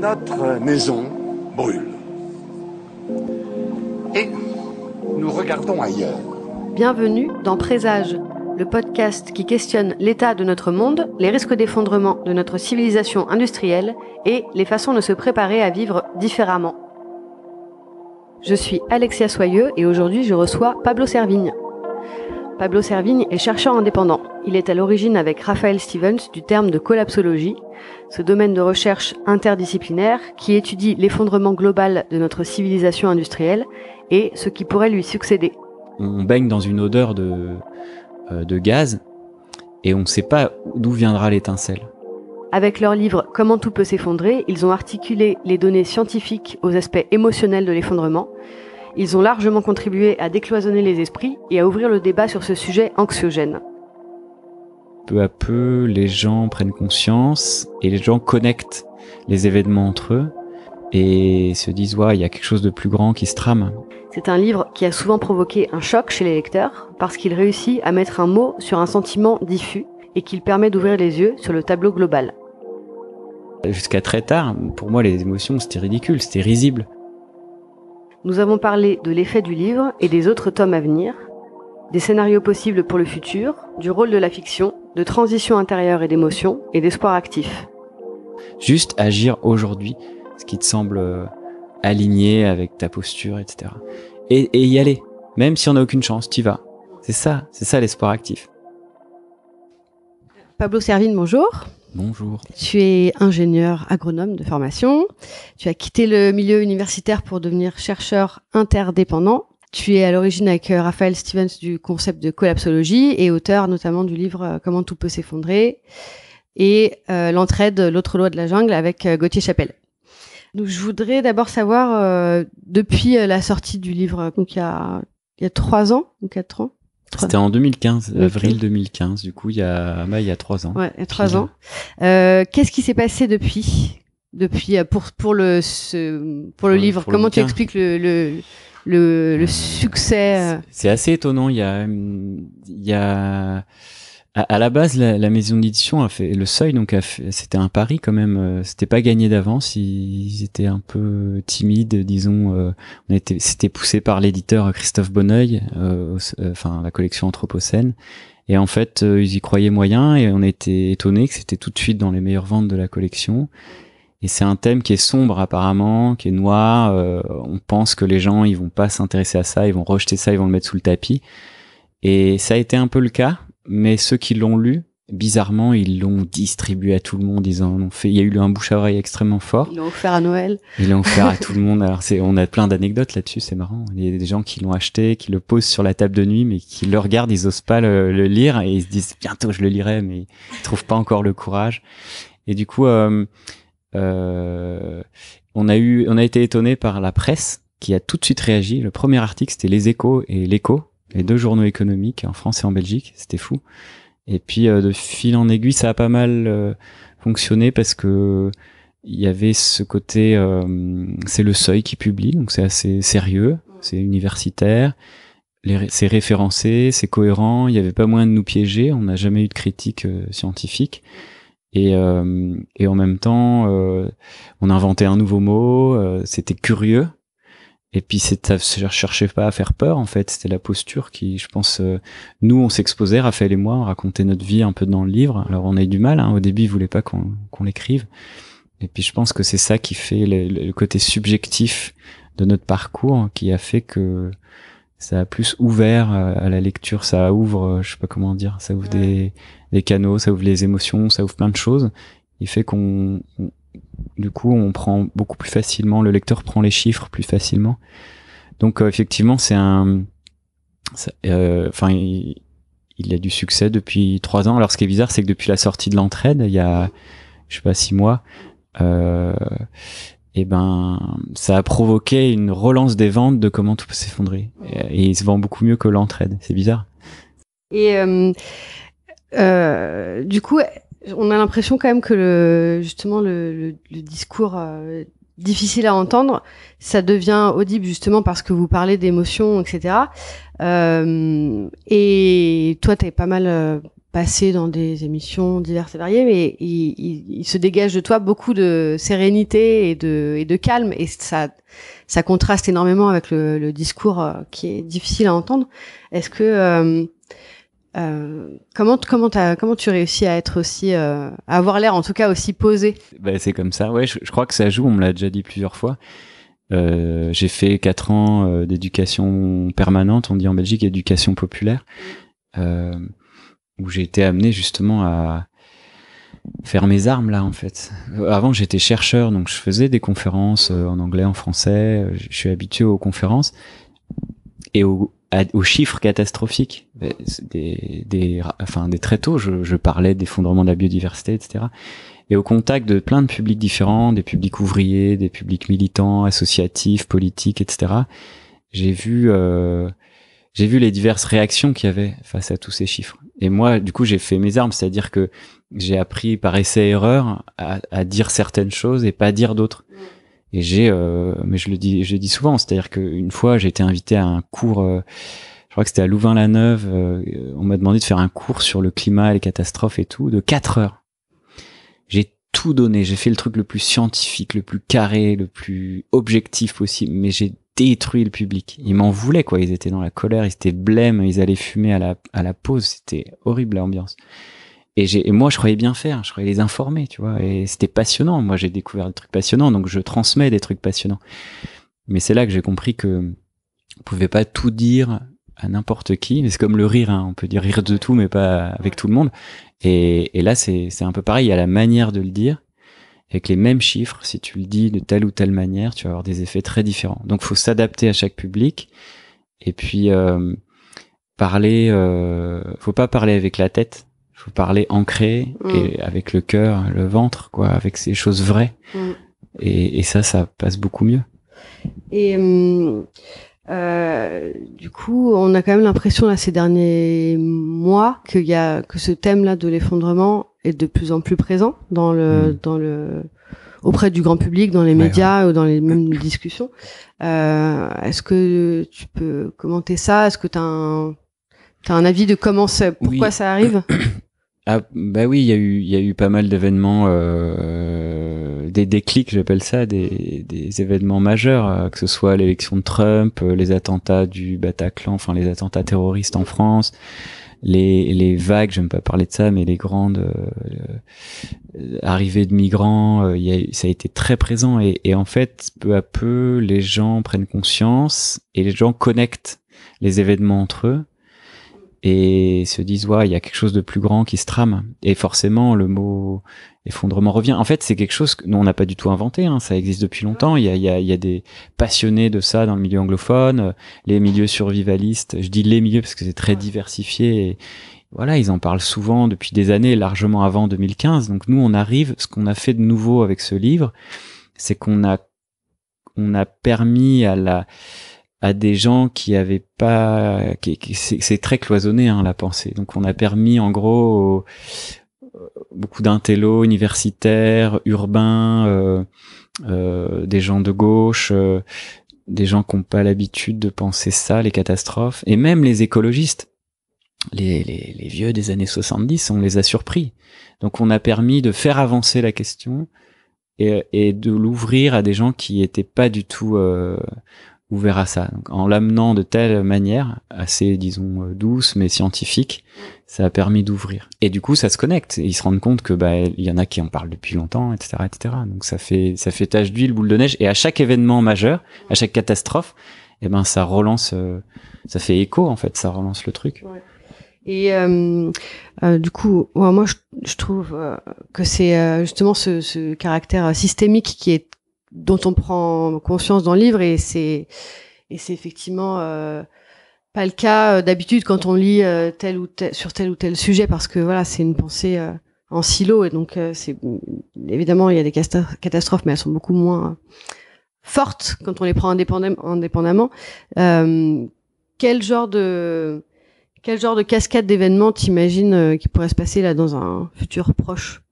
Notre maison brûle. Et nous regardons ailleurs. Bienvenue dans Présage, le podcast qui questionne l'état de notre monde, les risques d'effondrement de notre civilisation industrielle et les façons de se préparer à vivre différemment. Je suis Alexia Soyeux et aujourd'hui je reçois Pablo Servigne. Pablo Servigne est chercheur indépendant. Il est à l'origine avec Raphaël Stevens du terme de collapsologie, ce domaine de recherche interdisciplinaire qui étudie l'effondrement global de notre civilisation industrielle et ce qui pourrait lui succéder. On baigne dans une odeur de, euh, de gaz et on ne sait pas d'où viendra l'étincelle. Avec leur livre Comment tout peut s'effondrer, ils ont articulé les données scientifiques aux aspects émotionnels de l'effondrement. Ils ont largement contribué à décloisonner les esprits et à ouvrir le débat sur ce sujet anxiogène. Peu à peu, les gens prennent conscience et les gens connectent les événements entre eux et se disent ouais, il y a quelque chose de plus grand qui se trame. C'est un livre qui a souvent provoqué un choc chez les lecteurs parce qu'il réussit à mettre un mot sur un sentiment diffus et qu'il permet d'ouvrir les yeux sur le tableau global. Jusqu'à très tard, pour moi, les émotions, c'était ridicule, c'était risible. Nous avons parlé de l'effet du livre et des autres tomes à venir, des scénarios possibles pour le futur, du rôle de la fiction, de transition intérieure et d'émotion, et d'espoir actif. Juste agir aujourd'hui, ce qui te semble euh, aligné avec ta posture, etc. Et, y aller, même si on n'a aucune chance, tu vas. C'est ça, c'est ça l'espoir actif. Pablo Servine, bonjour. Bonjour. Tu es ingénieur agronome de formation. Tu as quitté le milieu universitaire pour devenir chercheur interdépendant. Tu es à l'origine avec euh, Raphaël Stevens du concept de collapsologie et auteur notamment du livre euh, Comment tout peut s'effondrer et euh, l'entraide L'autre loi de la jungle avec Gauthier Chapelle. Donc, je voudrais d'abord savoir, depuis la sortie du livre, donc il y a, il y a trois ans ou quatre ans, c'était en 2015, avril 2015, du coup, il y a, bah, il y a trois ans. Ouais, trois ans. Euh, Qu'est-ce qui s'est passé depuis, depuis euh, pour, pour le, ce, pour le livre Comment tu expliques le, le, le, le euh, succès euh? C'est assez étonnant. Il y a, hum, il y a à, la base, la, maison d'édition a fait le seuil, donc c'était un pari quand même. Euh, c'était pas gagné d'avance. Ils, étaient un peu timides, disons. Euh, on était, c'était poussé par l'éditeur euh, Christophe Bonneuil, enfin la collection Anthropocène. Et en fait, ils y croyaient moyen, et on était étonné que c'était tout de suite dans les meilleures ventes de la collection. Et c'est un thème qui est sombre apparemment, qui est noir. on pense que les gens, ils vont pas s'intéresser à ça, ils vont rejeter ça, ils vont le mettre sous le tapis. Et ça a été un peu le cas mais ceux qui l'ont lu, bizarrement, ils l'ont distribué à tout le monde. Ils en ont fait. Il y a eu un bouche à oreille extrêmement fort. Ils l'ont offert à Noël. Ils l'ont offert à tout le monde. Alors c'est, on a plein d'anecdotes là-dessus. C'est marrant. Il y a des gens qui l'ont acheté, qui le posent sur la table de nuit, mais qui le regardent, ils osent pas le, lire et ils se disent bientôt je le lirai, mais ils trouvent pas encore le courage. Et du coup, euh, euh, on a eu, on a été étonné par la presse qui a tout de suite réagi. Le premier article c'était Les Échos et l'Écho les deux journaux économiques en France et en Belgique, c'était fou. Et puis euh, de fil en aiguille, ça a pas mal euh, fonctionné parce que il y avait ce côté, euh, c'est le Seuil qui publie, donc c'est assez sérieux, c'est universitaire, c'est référencé, c'est cohérent, il n'y avait pas moins de nous piéger, on n'a jamais eu de critique scientifique. Et, en même temps euh, on inventé un nouveau mot c'était curieux et puis c'est ne cherchait pas à faire peur en fait, c'était la posture qui, je pense, euh, nous on s'exposait, Raphaël et moi, on racontait notre vie un peu dans le livre. Alors on a eu du mal, hein, au début ils voulaient pas qu'on l'écrive. Et puis je pense que c'est ça qui fait le, côté subjectif de notre parcours, qui a fait que ça a plus ouvert euh, à la lecture, ça ouvre, euh, je sais pas comment dire, ça ouvre des, des canaux, ça ouvre les émotions, ça ouvre plein de choses. Il fait qu'on du coup, on prend beaucoup plus facilement, le lecteur prend les chiffres plus facilement. Donc, euh, effectivement, c'est un. Euh, enfin, il, a du succès depuis trois ans. Alors, ce qui est bizarre, c'est que depuis la sortie de l'entraide, il y a, je sais pas, six mois, et euh, eh ben, ça a provoqué une relance des ventes de comment tout peut s'effondrer. Et, il se vend beaucoup mieux que l'entraide. C'est bizarre. Et du coup, on a l'impression quand même que le, justement le, le, discours euh, difficile à entendre, ça devient audible justement parce que vous parlez d'émotions, etc. Euh, et toi, t'es pas mal euh, passé dans des émissions diverses et variées, mais il, se dégage de toi beaucoup de sérénité et de, et de calme, et ça, ça contraste énormément avec le, le discours euh, qui est difficile à entendre. Est-ce que euh, comment comment comment tu réussis à être aussi euh, à avoir l'air en tout cas aussi posé ben, c'est comme ça ouais je, crois que ça joue on me l'a déjà dit plusieurs fois euh, j'ai fait quatre ans euh, d'éducation permanente on dit en Belgique éducation populaire où j'ai été amené justement à faire mes armes là en fait avant j'étais chercheur donc je faisais des conférences en anglais en français je suis habitué aux conférences et au, aux chiffres catastrophiques. Des, des, enfin, des très tôt, je, je parlais d'effondrement de la biodiversité, etc. Et au contact de plein de publics différents, des publics ouvriers, des publics militants, associatifs, politiques, etc. J'ai vu, euh, j'ai vu les diverses réactions qu'il y avait face à tous ces chiffres. Et moi, du coup, j'ai fait mes armes, c'est-à-dire que j'ai appris par essai-erreur à, à, dire certaines choses et pas dire d'autres. Mmh. Et j'ai, euh, mais je le dis, je le dis souvent, c'est-à-dire qu'une fois, j'ai été invité à un cours. Euh, je crois que c'était à Louvain-la-Neuve. Euh, on m'a demandé de faire un cours sur le climat, les catastrophes et tout, de 4 heures. J'ai tout donné. J'ai fait le truc le plus scientifique, le plus carré, le plus objectif possible. Mais j'ai détruit le public. Ils m'en voulaient quoi. Ils étaient dans la colère, ils étaient blêmes, ils allaient fumer à la à la pause. C'était horrible l'ambiance. Et, j'ai, moi, je croyais bien faire, je croyais les informer, tu vois. Et c'était passionnant. Moi, j'ai découvert des trucs passionnants, donc je transmets des trucs passionnants. Mais c'est là que j'ai compris que on pouvait pas tout dire à n'importe qui. Mais c'est comme le rire, hein. on peut dire rire de tout, mais pas avec tout le monde. Et, et là, c'est, c'est un peu pareil. Il y a la manière de le dire. Avec les mêmes chiffres, si tu le dis de telle ou telle manière, tu vas avoir des effets très différents. Donc, faut s'adapter à chaque public. Et puis, euh, parler, euh, faut pas parler avec la tête faut parler ancré mm. et avec le cœur, le ventre, quoi, avec ces choses vraies. Mm. Et, ça, ça passe beaucoup mieux. Et euh, du coup, on a quand même l'impression là ces derniers mois qu'il y a que ce thème-là de l'effondrement est de plus en plus présent dans le mm. dans le auprès du grand public, dans les médias ou dans les mêmes discussions. Euh, est-ce que tu peux commenter ça Est-ce que tu as un un avis de comment ça, pourquoi ça arrive Ah, bah oui, il y a eu, il y a eu pas mal d'événements, euh, des déclics, j'appelle ça, des, des événements majeurs, euh, que ce soit l'élection de Trump, euh, les attentats du Bataclan, enfin les attentats terroristes en France, les, les vagues, j'aime pas parler de ça, mais les grandes euh, arrivées de migrants, ça a été très présent et, et en fait, peu à peu, les gens prennent conscience et les gens connectent les événements entre eux et se disent ouais il y a quelque chose de plus grand qui se trame et forcément le mot effondrement revient en fait c'est quelque chose que nous on n'a pas du tout inventé hein. ça existe depuis longtemps il y, a, y a, y a des passionnés de ça dans le milieu anglophone les milieux survivalistes je dis les milieux parce que c'est très diversifié voilà ils en parlent souvent depuis des années largement avant 2015 donc nous on arrive ce qu'on a fait de nouveau avec ce livre c'est qu'on a on a permis à la à des gens qui avaient pas, c'est très cloisonné hein, la pensée. Donc on a permis en gros euh, beaucoup d'intellos universitaires, urbains, euh, euh, des gens de gauche, des gens qui n'ont pas l'habitude de penser ça, les catastrophes, et même les écologistes. Les, vieux des années 70, on les a surpris. Donc on a permis de faire avancer la question et, et de l'ouvrir à des gens qui n'étaient pas du tout ouvert à ça. Donc, en l'amenant de telle manière, assez, disons, euh, douce, mais scientifique, ça a permis d'ouvrir. Et du coup, ça se connecte. ils se rendent compte que, bah, il y en a qui en parlent depuis longtemps, etc., etc. Donc, ça fait, ça fait tache d'huile, boule de neige. Et à chaque événement majeur, à chaque catastrophe, eh ben, ça relance, euh, ça fait écho, en fait, ça relance le truc. Ouais. Et euh, euh du coup, moi, je, trouve que c'est justement ce, ce, caractère systémique qui est dont on prend conscience dans le livre et c'est et c'est effectivement euh, pas le cas euh, d'habitude quand on lit euh, tel ou tel, sur tel ou tel sujet parce que voilà c'est une pensée en silo et donc c'est évidemment il y a des catastrophes mais elles sont beaucoup moins fortes quand on les prend indépendam indépendamment. quel genre de quel genre de cascade d'événements t'imagines qui pourrait se passer là dans un futur proche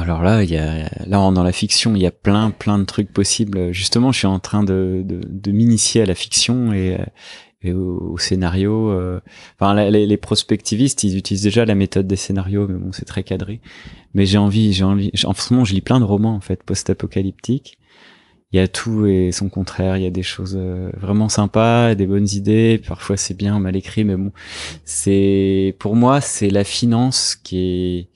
alors là, il y a, là, dans la fiction, il y a plein, plein de trucs possibles. Justement, je suis en train de, m'initier à la fiction et, au, scénario. Euh. enfin, les, prospectivistes, ils utilisent déjà la méthode des scénarios, mais bon, c'est très cadré. Mais j'ai envie, j'ai envie, en ce moment, je lis plein de romans, en fait, post-apocalyptiques. Il y a tout et son contraire. Il y a des choses euh, vraiment sympas, des bonnes idées. Parfois, c'est bien mal écrit, mais bon, c'est, pour moi, c'est la finance qui est,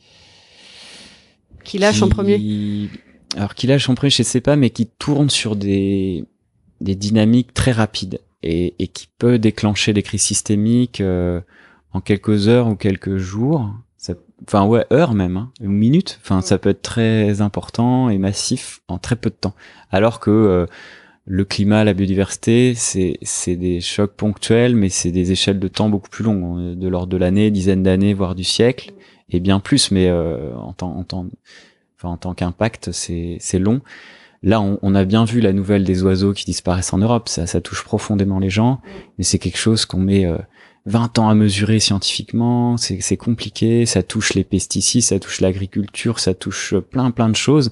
qui lâche en premier Alors, qui lâche en premier, je sais pas, mais qui tourne sur des, dynamiques très rapides et, qui peut déclencher des crises systémiques euh, en quelques heures ou quelques jours. Enfin, ouais, heures même, hein, ou minutes. Enfin, ça peut être très important et massif en très peu de temps. Alors que... Euh, le climat, la biodiversité, c'est c'est des chocs ponctuels, mais c'est des échelles de temps beaucoup plus longues, hein, de l'ordre de l'année, dizaines d'années, voire du siècle et bien plus, mais euh, en tant, en qu'impact, c'est, long. Là, on, a bien vu la nouvelle des oiseaux qui disparaissent en Europe. Ça, touche profondément les gens, mais c'est quelque chose qu'on met 20 euh, ans à mesurer scientifiquement. C'est, compliqué. Ça touche les pesticides, ça touche l'agriculture, ça touche euh, plein, plein de choses.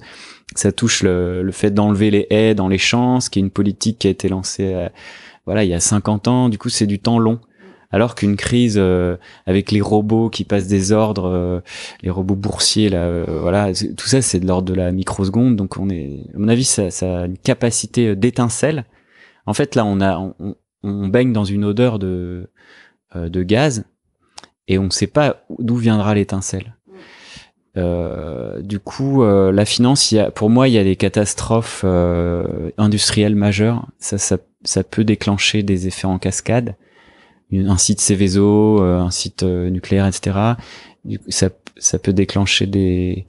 Ça touche le, fait d'enlever les haies dans les champs, ce qui est une politique qui a été lancée, voilà, il y a 50 ans. Du coup, c'est du temps long alors qu'une crise euh, avec les robots qui passent des ordres, euh, les robots boursiers, là, euh, voilà, tout ça c'est de l'ordre de la microseconde, donc on est, à mon avis, ça, a une capacité d'étincelle. En fait, là, on a, on, baigne dans une odeur de de gaz et on ne sait pas d'où viendra l'étincelle. du coup, la finance, y a, pour moi, il y a des catastrophes industrielles majeures. Ça, ça, ça, peut déclencher des effets en cascade un site Céveso, euh, un site euh, nucléaire, etc. ça, ça peut déclencher des,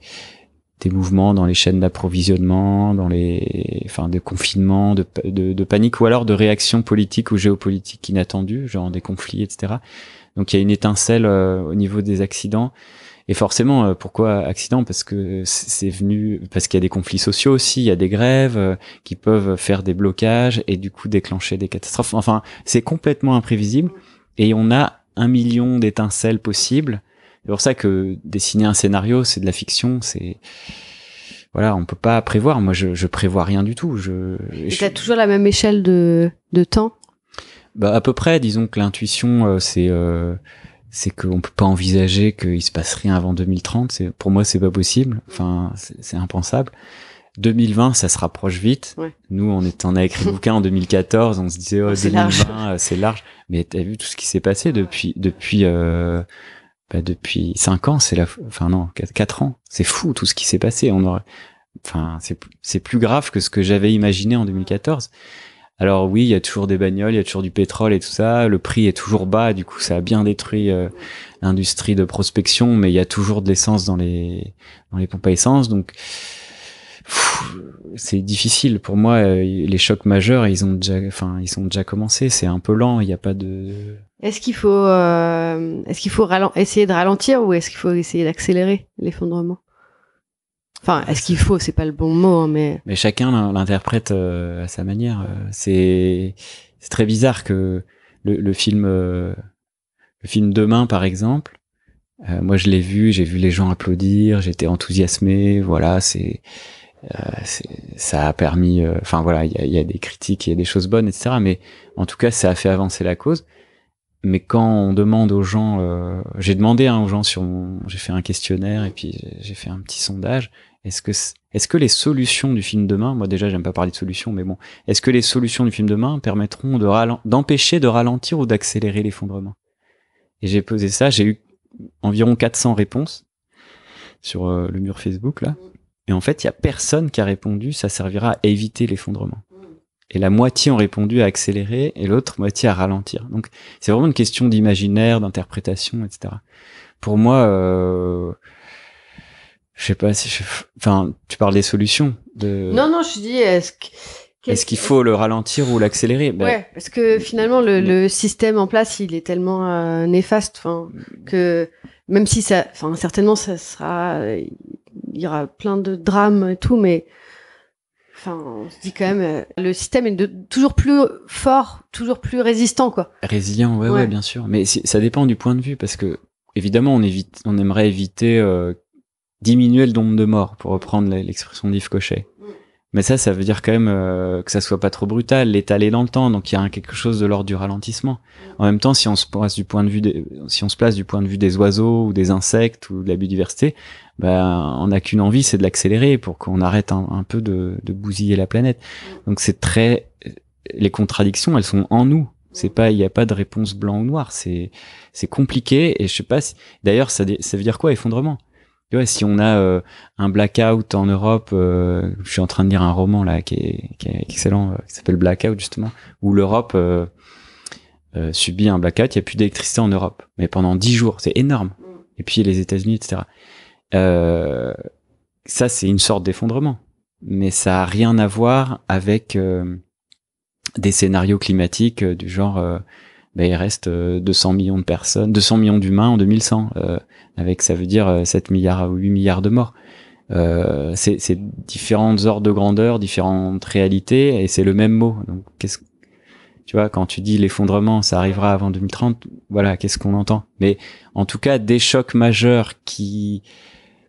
des mouvements dans les chaînes d'approvisionnement, dans les, enfin, des confinements, de, de, de, panique, ou alors de réactions politiques ou géopolitiques inattendues, genre des conflits, etc. Donc il y a une étincelle euh, au niveau des accidents. Et forcément, pourquoi accident Parce que c'est venu, parce qu'il y a des conflits sociaux aussi, il y a des grèves qui peuvent faire des blocages et du coup déclencher des catastrophes. Enfin, c'est complètement imprévisible et on a un million d'étincelles possibles. C'est pour ça que dessiner un scénario, c'est de la fiction, c'est voilà, on peut pas prévoir. Moi, je, je prévois rien du tout. Je, et tu as toujours la même échelle de, de temps. Bah à peu près. Disons que l'intuition, euh, c'est euh, c'est qu'on peut pas envisager qu'il se passe rien avant 2030. C'est pour moi, c'est pas possible. Enfin, c'est impensable. 2020, ça se rapproche vite. Nous, on, est, a écrit le bouquin en 2014, on se disait oh, 2020, euh, c'est large. Mais t'as vu tout ce qui s'est passé depuis depuis euh, bah, depuis cinq ans, c'est la, enfin non, quatre ans, c'est fou tout ce qui s'est passé. On enfin c'est c'est plus grave que ce que j'avais imaginé en 2014. Alors oui, il y a toujours des bagnoles, il y a toujours du pétrole et tout ça. Le prix est toujours bas, du coup ça a bien détruit euh, l'industrie de prospection, mais il y a toujours de l'essence dans les dans les pompes à essence, donc c'est difficile pour moi. Euh, les chocs majeurs, ils ont déjà, enfin, ils sont déjà commencés. C'est un peu lent. Il n'y a pas de. Est-ce qu'il faut, euh, est-ce qu'il faut essayer de ralentir ou est-ce qu'il faut essayer d'accélérer l'effondrement Enfin, est-ce qu'il faut C'est pas le bon mot, hein, mais. Mais chacun l'interprète euh, à sa manière. C'est c'est très bizarre que le, film, le film Demain, par exemple. moi, je l'ai vu. J'ai vu les gens applaudir. J'étais enthousiasmé. Voilà, c'est euh, ça a permis, euh, enfin voilà, il y a, y a, des critiques, il y a des choses bonnes, etc. Mais en tout cas, ça a fait avancer la cause. Mais quand on demande aux gens, euh, j'ai demandé hein, aux gens sur, j'ai fait un questionnaire et puis j'ai fait un petit sondage. Est-ce que est-ce que les solutions du film demain, moi déjà j'aime pas parler de solutions, mais bon, est-ce que les solutions du film demain permettront d'empêcher de, de ralentir ou d'accélérer l'effondrement Et j'ai posé ça, j'ai eu environ 400 réponses sur le mur Facebook là. Et en fait, il y a personne qui a répondu, ça servira à éviter l'effondrement. Et la moitié ont répondu à accélérer et l'autre moitié à ralentir. Donc, c'est vraiment une question d'imaginaire, d'interprétation, etc. Pour moi, euh, je sais pas si je... enfin, tu parles des solutions de. Non, non, je dis, est-ce ce qu'il faut le ralentir ou l'accélérer ben, Ouais, parce que finalement le, système en place, il est tellement euh, néfaste néfaste, que même si ça, enfin certainement ça sera, il y aura plein de drames et tout, mais enfin on se dit quand même, euh, le système est toujours plus fort, toujours plus résistant quoi. Résilient, ouais, ouais, bien sûr. Mais ça dépend du point de vue parce que évidemment on évite, on aimerait éviter euh, diminuer le nombre de morts pour reprendre l'expression d'Yves Cochet. Mais ça, ça veut dire quand même euh, que ça soit pas trop brutal, l'étaler dans le temps. Donc il y a quelque chose de l'ordre du ralentissement. En même temps, si on se place du point de vue, de, si on se place du point de vue des oiseaux ou des insectes ou de la biodiversité, ben on n'a qu'une envie, c'est de l'accélérer pour qu'on arrête un, peu de, de, bousiller la planète. Donc c'est très, les contradictions, elles sont en nous. C'est pas, il n'y a pas de réponse blanc ou noir. C'est, c'est compliqué et je sais pas. D'ailleurs, ça, ça veut dire quoi effondrement si on a euh, un blackout en Europe, euh, je suis en train de lire un roman là qui est, excellent, euh, qui s'appelle Blackout justement, où l'Europe subit un blackout, il n'y a plus d'électricité en Europe, mais pendant dix jours, c'est énorme. Mm. Et puis les États-Unis, etc. ça, c'est une sorte d'effondrement, mais ça a rien à voir avec des scénarios climatiques du genre ben, il reste 200 euh, millions de personnes, 200 millions d'humains en 2100, euh, avec ça veut dire 7 euh, milliards ou 8 milliards de morts. c'est différentes ordres de grandeur, différentes réalités, et c'est le même mot. Donc, qu'est-ce tu vois, quand tu dis l'effondrement, ça arrivera avant 2030, voilà, qu'est-ce qu'on entend Mais en tout cas, des chocs majeurs qui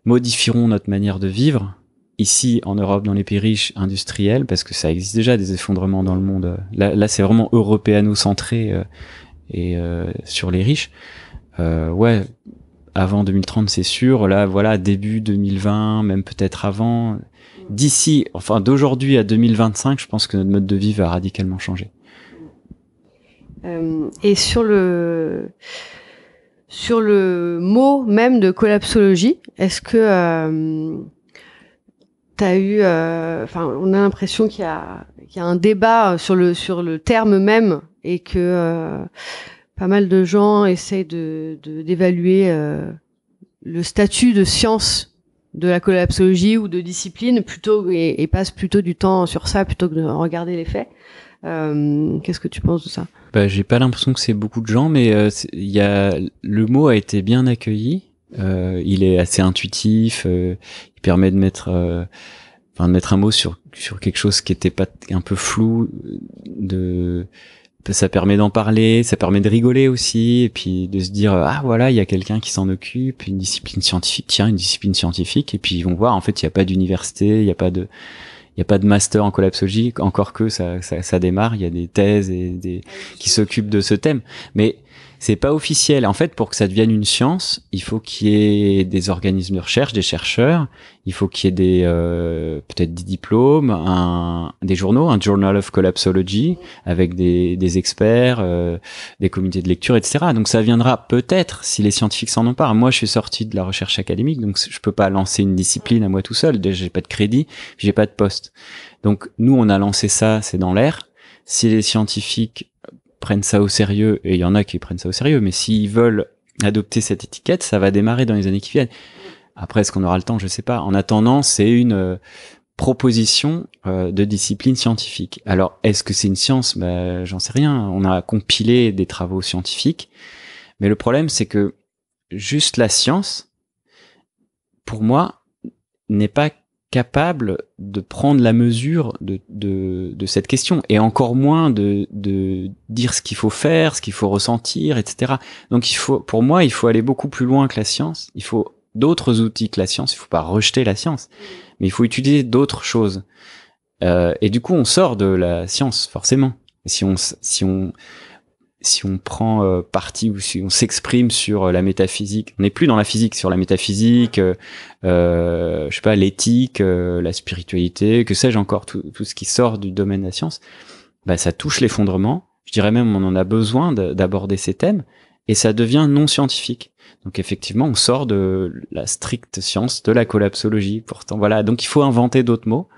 modifieront notre manière de vivre, ici en Europe, dans les pays riches, industriels, parce que ça existe déjà des effondrements dans le monde. Là, là c'est vraiment européano-centré euh, et euh, sur les riches. Euh, ouais, avant 2030, c'est sûr. Là, voilà, début 2020, même peut-être avant. D'ici, enfin d'aujourd'hui à 2025, je pense que notre mode de vie va radicalement changer. Euh, et sur le sur le mot même de collapsologie, est-ce que t'as eu, euh, enfin, on a l'impression qu'il y a, qu'il y a un débat euh, sur le sur le terme même et que euh, pas mal de gens essayent de, de d'évaluer le statut de science de la collapsologie ou de discipline plutôt et, et passent plutôt du temps sur ça plutôt que de regarder les faits. Euh, qu'est-ce que tu penses de ça bah, J'ai pas l'impression que c'est beaucoup de gens, mais il y a, le mot a été bien accueilli. Euh, il est assez intuitif. Euh, il permet de mettre, euh, enfin, de mettre un mot sur sur quelque chose qui était pas un peu flou. Euh, de ça permet d'en parler, ça permet de rigoler aussi, et puis de se dire ah voilà il y a quelqu'un qui s'en occupe, une discipline scientifique, tiens une discipline scientifique, et puis ils vont voir en fait il n'y a pas d'université, il n'y a pas de il n'y a pas de master en collapsologie, encore que ça, ça, ça démarre, il y a des thèses et des qui s'occupent de ce thème. Mais c'est pas officiel. En fait, pour que ça devienne une science, il faut qu'il y ait des organismes de recherche, des chercheurs, il faut qu'il y ait des euh, peut-être des diplômes, un, des journaux, un Journal of Collapsology avec des, experts, euh, des comités de lecture, etc. Donc ça viendra peut-être si les scientifiques s'en ont pas. Moi, je suis sorti de la recherche académique, donc je peux pas lancer une discipline à moi tout seul. j'ai pas de crédit, j'ai pas de poste. Donc nous, on a lancé ça, c'est dans l'air. Si les scientifiques prennent ça au sérieux, et il y en a qui prennent ça au sérieux, mais s'ils veulent adopter cette étiquette, ça va démarrer dans les années qui viennent. Après, est-ce qu'on aura le temps Je sais pas. En attendant, c'est une euh, proposition euh, de discipline scientifique. Alors, est-ce que c'est une science ben, J'en sais rien. On a compilé des travaux scientifiques, mais le problème, c'est que juste la science, pour moi, n'est pas capable de prendre la mesure de, de, cette question et encore moins de, de dire ce qu'il faut faire, ce qu'il faut ressentir, etc. Donc il faut, pour moi, il faut aller beaucoup plus loin que la science. Il faut d'autres outils que la science. Il faut pas rejeter la science, mais il faut utiliser d'autres choses. Euh, et du coup, on sort de la science forcément. Si on, si on, si on prend euh, parti ou si on s'exprime sur euh, la métaphysique, on n'est plus dans la physique, sur la métaphysique, euh, euh je sais pas, l'éthique, la spiritualité, que sais-je encore, tout, tout, ce qui sort du domaine de la science, bah, ça touche l'effondrement. Je dirais même on en a besoin d'aborder ces thèmes et ça devient non scientifique. Donc effectivement, on sort de la stricte science de la collapsologie. Pourtant, voilà. Donc il faut inventer d'autres mots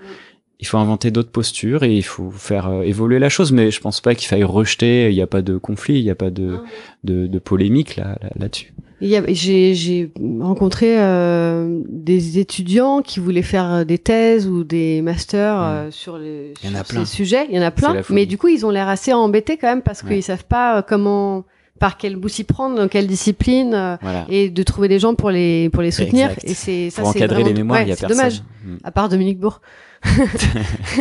il faut inventer d'autres postures et il faut faire euh, évoluer la chose. Mais je pense pas qu'il faille rejeter. Il n'y a pas de conflit, il n'y a pas de, ah. de, de polémique là, là, dessus J'ai rencontré euh, des étudiants qui voulaient faire euh, des thèses ou des masters hmm. sur, les, ces sujets. Il y en a plein. Mais du coup, ils ont l'air assez embêtés quand même parce qu'ils qu'ils savent pas comment par quel bout s'y prendre, dans quelle discipline, et de trouver des gens pour les pour les soutenir. Et c'est ça, pour encadrer les mémoires, Dommage. Hmm. À part Dominique Bourg.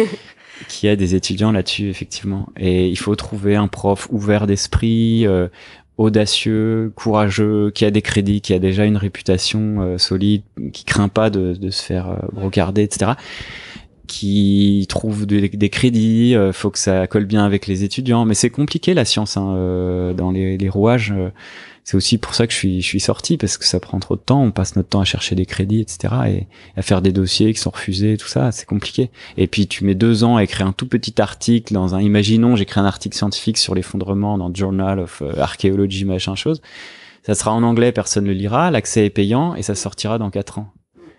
qui a des étudiants là-dessus, effectivement. Et il faut trouver un prof ouvert d'esprit, euh, audacieux, courageux, qui a des crédits, qui a déjà une réputation euh, solide, qui craint pas de, se faire brocarder euh, regarder, etc. Qui trouve des crédits, faut que ça colle bien avec les étudiants. Mais c'est compliqué la science hein, dans les, les rouages c'est aussi pour ça que je suis, je suis sorti parce que ça prend trop de temps. On passe notre temps à chercher des crédits, etc. et à faire des dossiers qui sont refusés, tout ça, c'est compliqué. Et puis tu mets deux ans à écrire un tout petit article dans un, imaginons, j'écris un article scientifique sur l'effondrement dans Journal of euh, Archaeology, machin chose. Ça sera en anglais, personne ne le lira, l'accès est payant et ça sortira dans quatre ans.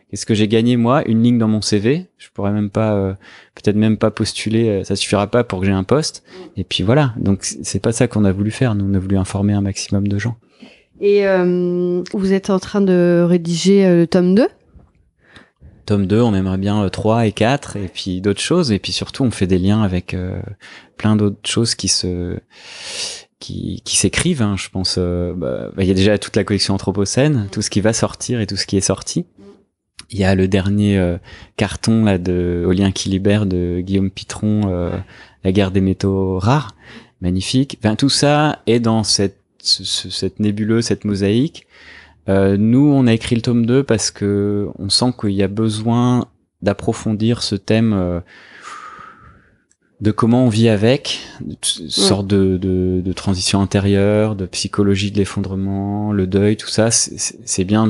Qu'est-ce que j'ai gagné moi Une ligne dans mon CV. Je pourrais même pas, euh, peut-être même pas postuler. Euh, ça suffira pas pour que j'ai un poste. Mm. Et puis voilà. Donc c'est pas ça qu'on a voulu faire. Nous on a voulu informer un maximum de gens. Et euh, vous êtes en train de rédiger le tome 2 tome 2, on aimerait bien 3 et 4 et puis d'autres choses et puis surtout on fait des liens avec plein d'autres choses qui se qui, s'écrivent hein. je pense bah, bah, il y a déjà toute la collection anthropocène mm. tout ce qui va sortir et tout ce qui est sorti il y a le dernier euh, carton là de Au lien qui libère de Guillaume Pitron, euh, La guerre des métaux rares, magnifique. Enfin, tout ça est dans cette cette nébuleuse, cette mosaïque. Euh, nous, on a écrit le tome 2 parce que on sent qu'il y a besoin d'approfondir ce thème de comment on vit avec, une mm. sorte de, de, de, transition intérieure, de psychologie de l'effondrement, le deuil, tout ça, c'est bien,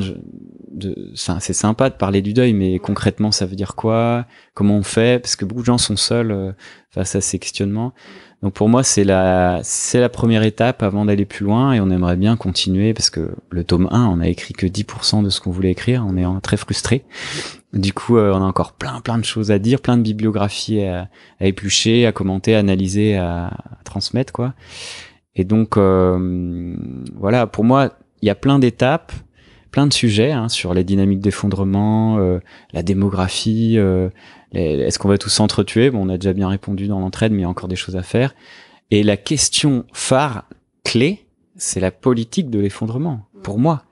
de, c'est sympa de parler du deuil, mais concrètement ça veut dire quoi Comment on fait Parce que beaucoup de gens sont seuls euh, face à ces questionnements. Donc pour moi, c'est la, c'est la première étape avant d'aller plus loin et on aimerait bien continuer parce que le tome 1, on a écrit que 10% de ce qu'on voulait écrire, on est très frustré. Du coup, euh, on a encore plein plein de choses à dire, plein de bibliographies à, éplucher, à commenter, à analyser, à, transmettre quoi. Et donc euh, voilà, pour moi, il y a plein d'étapes plein de sujets hein, sur les dynamiques d'effondrement, euh, la démographie, est-ce qu'on va tous s'entretuer Bon, on a déjà bien répondu dans l'entraide, mais il y a encore des choses à faire. Et la question phare, clé, c'est la politique de l'effondrement, mm. pour moi.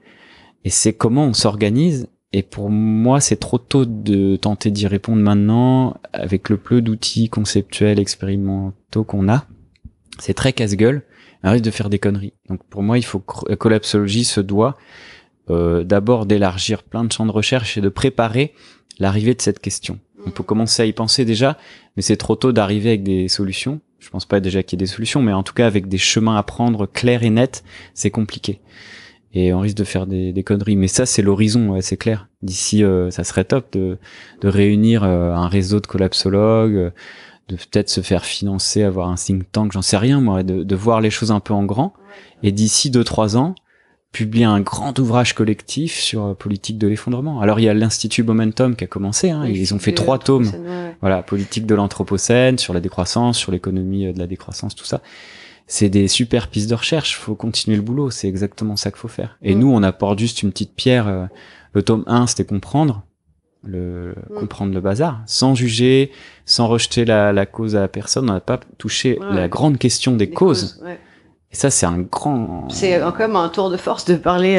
Et c'est comment on s'organise. Et pour moi, c'est trop tôt de tenter d'y répondre maintenant avec le peu d'outils conceptuels, expérimentaux qu'on a. C'est très casse-gueule. Un risque de faire des conneries. Donc pour moi, il faut que collapsologie se doit euh, d'abord d'élargir plein de champs de recherche et de préparer l'arrivée de cette question on peut commencer à y penser déjà, mais c'est trop tôt d'arriver avec des solutions. Je pense pas déjà qu'il y ait des solutions, mais en tout cas avec des chemins à prendre clairs et nets, c'est compliqué. Et on risque de faire des, des conneries. Mais ça, c'est l'horizon, ouais, c'est clair. D'ici, euh, ça serait top de, réunir euh, un réseau de collapsologues, euh, de peut-être se faire financer, avoir un think tank, j'en sais rien moi, de, de voir les choses un peu en grand. Et d'ici deux trois ans, publie un grand ouvrage collectif sur euh, politique de l'effondrement. Alors il y a l'Institut Momentum qui a commencé, hein, ils ont fait trois tomes, voilà, politique de l'anthropocène, sur la décroissance, sur l'économie euh, de la décroissance, tout ça. C'est des super pistes de recherche, faut continuer le boulot, c'est exactement ça qu'il faut faire. Et nous, on apporte juste une petite pierre. Euh, le tome 1, c'était comprendre, le comprendre le bazar, sans juger, sans rejeter la, la cause à la personne. On n'a pas touché la grande question des, causes. Et ça, c'est un grand. C'est euh, quand un tour de force de parler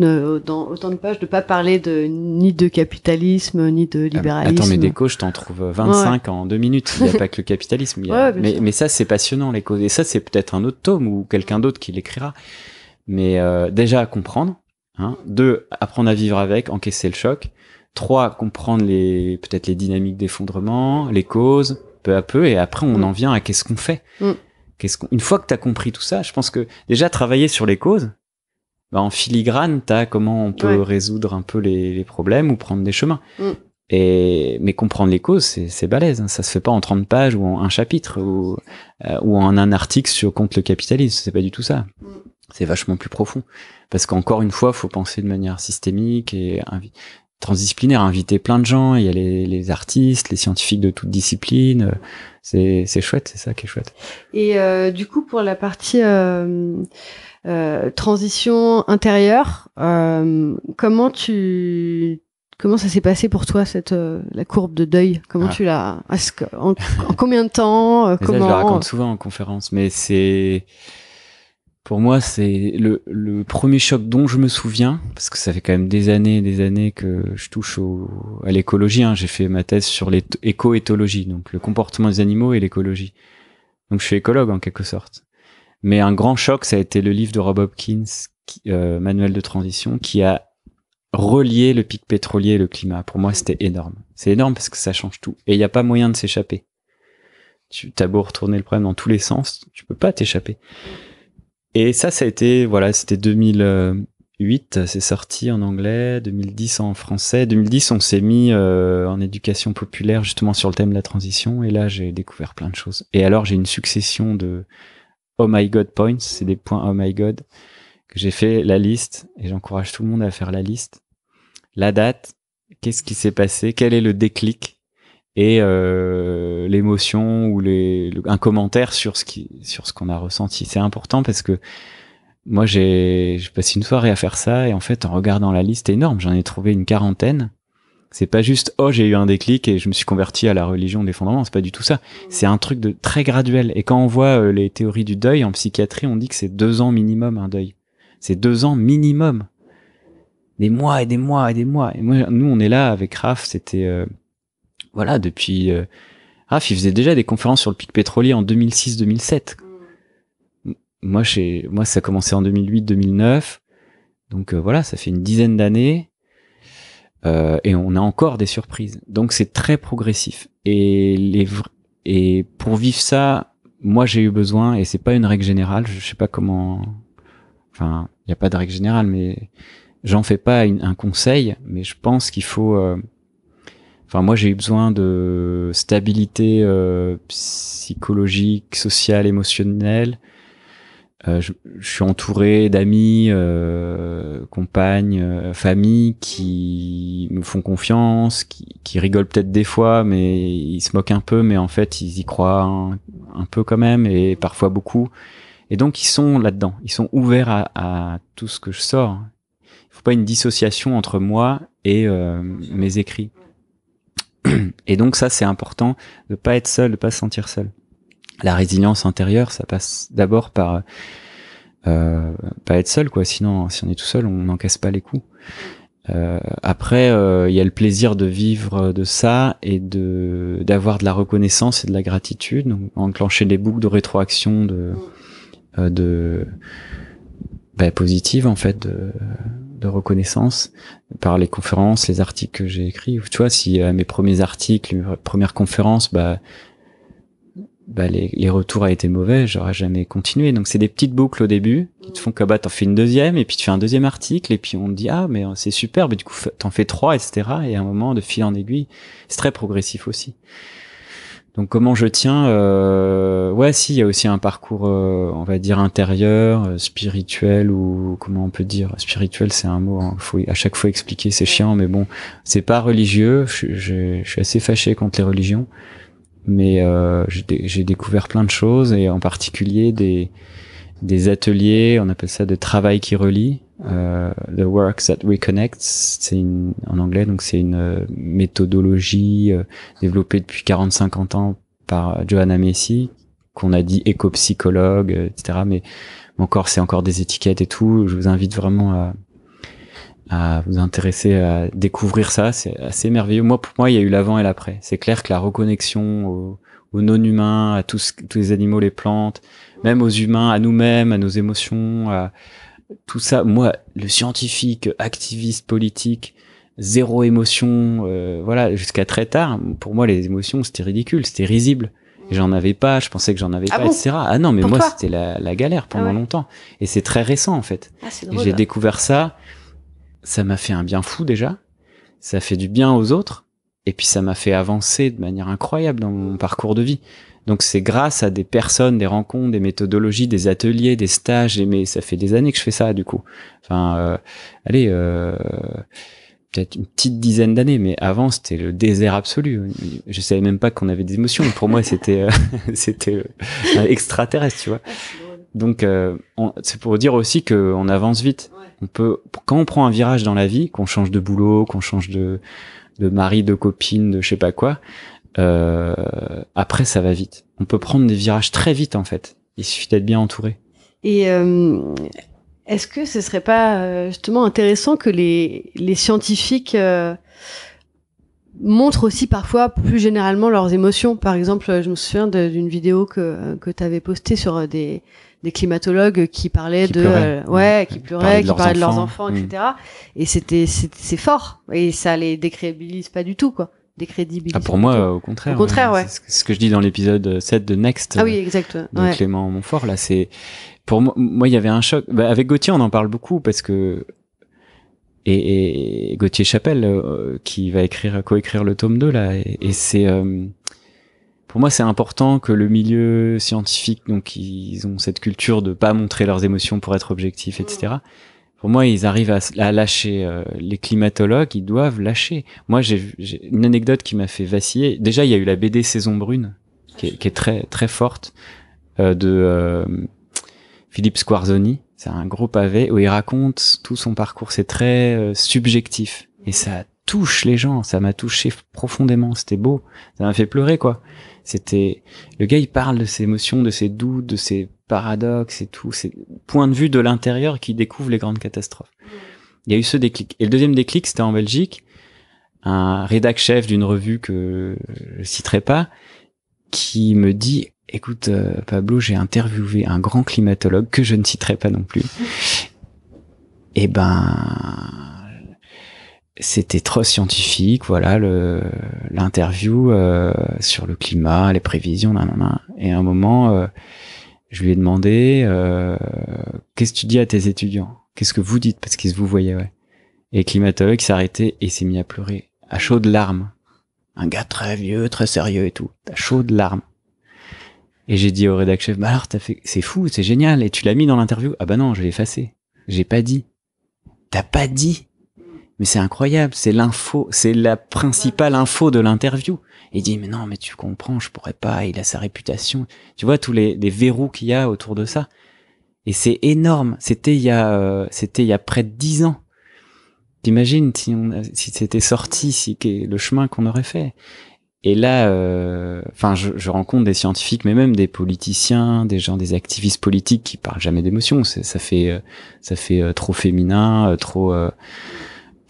euh, dans autant de pages, de pas parler de ni de capitalisme ni de ah, libéralisme. attends, mais des je t'en trouve 25 en deux minutes. Il n'y a pas que le capitalisme. mais, ça, c'est passionnant les causes. Et ça, c'est peut-être un autre tome ou quelqu'un d'autre qui l'écrira. Mais euh, déjà comprendre. Hein. Deux, apprendre à vivre avec, encaisser le choc. Trois, comprendre les peut-être les dynamiques d'effondrement, les causes, peu à peu. Et après, on mm. en vient à qu'est-ce qu'on fait. Mm une fois que tu as compris tout ça, je pense que déjà travailler sur les causes, bah, en filigrane, tu as comment on peut résoudre un peu les, problèmes ou prendre des chemins. Mm. Et, mais comprendre les causes, c'est balèze. Hein. Ça se fait pas en 30 pages ou en un chapitre euh, ou, en un article sur contre le capitalisme. C'est pas du tout ça. Mm. C'est vachement plus profond. Parce qu'encore une fois, faut penser de manière systémique et transdisciplinaire, inviter plein de gens. Il y a les, les artistes, les scientifiques de toutes disciplines. Euh, c'est, c'est chouette, c'est ça qui est chouette. Et euh, du coup, pour la partie euh, euh transition intérieure, comment tu comment ça s'est passé pour toi cette la courbe de deuil Comment ah. tu l'as en, en, combien de temps Comment ça, Je le raconte souvent en conférence, mais c'est pour moi, c'est le, premier choc dont je me souviens, parce que ça fait quand même des années et des années que je touche à l'écologie. Hein. J'ai fait ma thèse sur l'éco-éthologie, donc le comportement des animaux et l'écologie. Donc je suis écologue en quelque sorte. Mais un grand choc, ça a été le livre de Rob Hopkins, euh, Manuel de transition, qui a relié le pic pétrolier et le climat. Pour moi, c'était énorme. C'est énorme parce que ça change tout. Et il n'y a pas moyen de s'échapper. Tu as beau retourner le problème dans tous les sens, tu peux pas t'échapper. Et ça, ça a été, voilà, c'était 2008, c'est sorti en anglais, 2010 en français. 2010, on s'est mis euh, en éducation populaire justement sur le thème de la transition. Et là, j'ai découvert plein de choses. Et alors, j'ai une succession de Oh my God points, c'est des points Oh my God que j'ai fait la liste et j'encourage tout le monde à faire la liste. La date, qu'est-ce qui s'est passé, quel est le déclic et euh, l'émotion ou les, un commentaire sur ce qui sur ce qu'on a ressenti c'est important parce que moi j'ai passé une soirée à faire ça et en fait en regardant la liste énorme j'en ai trouvé une quarantaine c'est pas juste oh j'ai eu un déclic et je me suis converti à la religion des fondements c'est pas du tout ça c'est un truc de très graduel et quand on voit euh, les théories du deuil en psychiatrie on dit que c'est deux ans minimum un deuil c'est deux ans minimum des mois et des mois et des mois et moi nous on est là avec Raph c'était euh, voilà, depuis. Euh, Raph, il faisait déjà des conférences sur le pic pétrolier en 2006-2007. Moi, chez, moi, ça a commencé en 2008-2009. Donc euh, voilà, ça fait une dizaine d'années. Euh, et on a encore des surprises. Donc c'est très progressif. Et, les, et pour vivre ça, moi j'ai eu besoin, et c'est pas une règle générale, je sais pas comment. Enfin, il n'y a pas de règle générale, mais j'en fais pas un conseil, mais je pense qu'il faut. Enfin, moi, j'ai eu besoin de stabilité euh, psychologique, sociale, émotionnelle. Euh, je, suis entouré d'amis, euh, compagnes, euh, famille qui me font confiance, qui, qui rigolent peut-être des fois, mais ils se moquent un peu, mais en fait, ils y croient un, peu quand même, et parfois beaucoup. Et donc, ils sont là-dedans. Ils sont ouverts à, à tout ce que je sors. Il faut pas une dissociation entre moi et euh, mes écrits. Et donc ça, c'est important de pas être seul, de pas se sentir seul. La résilience intérieure, ça passe d'abord par euh, euh pas être seul, quoi. Sinon, si on est tout seul, on n'encaisse pas les coups. Euh, après, euh, il y a le plaisir de vivre de ça et de d'avoir de la reconnaissance et de la gratitude, donc enclencher des boucles de rétroaction de de ben, positive en fait. De, de reconnaissance par les conférences, les articles que j'ai écrits. Tu vois, si euh, mes premiers articles, mes premières conférences, bah, bah les, les retours a été mauvais, j'aurais jamais continué. Donc c'est des petites boucles au début qui te font que bah t'en fais une deuxième et puis tu fais un deuxième article et puis on te dit ah mais euh, c'est superbe et du coup t'en fais trois etc. Et à un moment de fil en aiguille, c'est très progressif aussi. Donc comment je tiens euh, Ouais, si, il y a aussi un parcours, euh, on va dire intérieur, euh, spirituel ou comment on peut dire spirituel, c'est un mot. Hein, faut à chaque fois expliquer, c'est chiant, mais bon, c'est pas religieux. Je, je, suis assez fâché contre les religions, mais euh, j'ai découvert plein de choses et en particulier des des ateliers, on appelle ça de travail qui relie, euh, the Works that reconnects, c'est en anglais, donc c'est une euh, méthodologie euh, développée depuis 40-50 ans par Johanna Messi, qu'on a dit éco-psychologue, etc. Mais, encore, c'est encore des étiquettes et tout. Je vous invite vraiment à, à vous intéresser à découvrir ça. C'est assez merveilleux. Moi, pour moi, il y a eu l'avant et l'après. C'est clair que la reconnexion au, aux non-humains, à tous, tous les animaux, les plantes, même aux humains, à nous-mêmes, à nos émotions, à tout ça. Moi, le scientifique, activiste politique, zéro émotion, euh, voilà, jusqu'à très tard, pour moi, les émotions, c'était ridicule, c'était risible. J'en avais pas, je pensais que j'en avais ah pas, etc. Ah non, mais moi, c'était la, la, galère pendant ah longtemps. Et c'est très récent, en fait. Ah, j'ai hein. découvert ça. Ça m'a fait un bien fou, déjà. Ça fait du bien aux autres. Et puis ça m'a fait avancer de manière incroyable dans mon parcours de vie. Donc c'est grâce à des personnes, des rencontres, des méthodologies, des ateliers, des stages. Et Mais ça fait des années que je fais ça du coup. Enfin, euh, allez, euh, peut-être une petite dizaine d'années. Mais avant c'était le désert absolu. Je savais même pas qu'on avait des émotions. Pour moi c'était euh, c'était euh, extraterrestre, tu vois. Donc c'est pour dire aussi qu'on avance vite. On peut quand on prend un virage dans la vie, qu'on change de boulot, qu'on change de de mari, de copine, de je sais pas quoi, euh, après ça va vite. On peut prendre des virages très vite en fait. Il suffit d'être bien entouré. Et euh, est-ce que ce serait pas euh, justement intéressant que les, les scientifiques montrent aussi parfois plus généralement leurs émotions Par exemple, je me souviens d'une vidéo que, que tu avais postée sur des des climatologues qui parlaient de euh, mmh. ouais qui pleuraient, qui parlaient, de leurs enfants, etc. Mmh. Et c'était c'est fort et ça les décrédibilise pas du tout quoi. Décrédibilise. Ah, pour moi au contraire. Au contraire ouais. Ce que je dis dans l'épisode 7 de Next. Ah oui exact. De Clément Montfort là c'est pour moi il y avait un choc bah, avec Gauthier on en parle beaucoup parce que et, Gauthier Chapelle euh, qui va écrire co-écrire le tome 2 là et, c'est euh, pour moi, c'est important que le milieu scientifique, donc ils ont cette culture de pas montrer leurs émotions pour être objectifs, etc. Pour moi, ils arrivent à, lâcher. Euh, les climatologues, ils doivent lâcher. Moi, j'ai une anecdote qui m'a fait vaciller. Déjà, il y a eu la BD Saison Brune, qui est, très très forte, euh, de euh, Philippe Squarzoni. C'est un gros pavé où il raconte tout son parcours. C'est très subjectif et ça touche les gens. Ça m'a touché profondément. C'était beau. Ça m'a fait pleurer, quoi. C'était le gars, il parle de ses émotions, de ses doutes, de ses paradoxes et tout, ces points de vue de l'intérieur qui découvre les grandes catastrophes. Il y a eu ce déclic. Et le deuxième déclic, c'était en Belgique, un rédac chef d'une revue que je citerai pas, qui me dit écoute euh, Pablo, j'ai interviewé un grand climatologue que je ne citerai pas non plus. et eh ben c'était trop scientifique, voilà, l'interview euh, sur le climat, les prévisions, nanana. Et à un moment, euh, je lui ai demandé euh, qu'est-ce que tu dis à tes étudiants, qu'est-ce que vous dites, parce qu'ils vous voyaient, ouais. Et le climatologue s'est arrêté et s'est mis à pleurer, à chaudes larmes. Un gars très vieux, très sérieux et tout, à chaudes larmes. Et j'ai dit au rédacteur, chef, bah alors fait, c'est fou, c'est génial, et tu l'as mis dans l'interview. Ah bah non, je l'ai effacé, j'ai pas dit. T'as pas dit mais c'est incroyable, c'est l'info, c'est la principale info de l'interview. Il dit, mais non, mais tu comprends, je pourrais pas, il a sa réputation. Tu vois tous les, verrous qu'il y a autour de ça. Et c'est énorme. C'était il y a, euh, c'était il y a près de dix ans. T'imagines si on, si c'était sorti, si le chemin qu'on aurait fait. Et là, euh, enfin, je, rencontre des scientifiques, mais même des politiciens, des gens, des activistes politiques qui parlent jamais d'émotion. Ça fait, euh, ça fait trop féminin, trop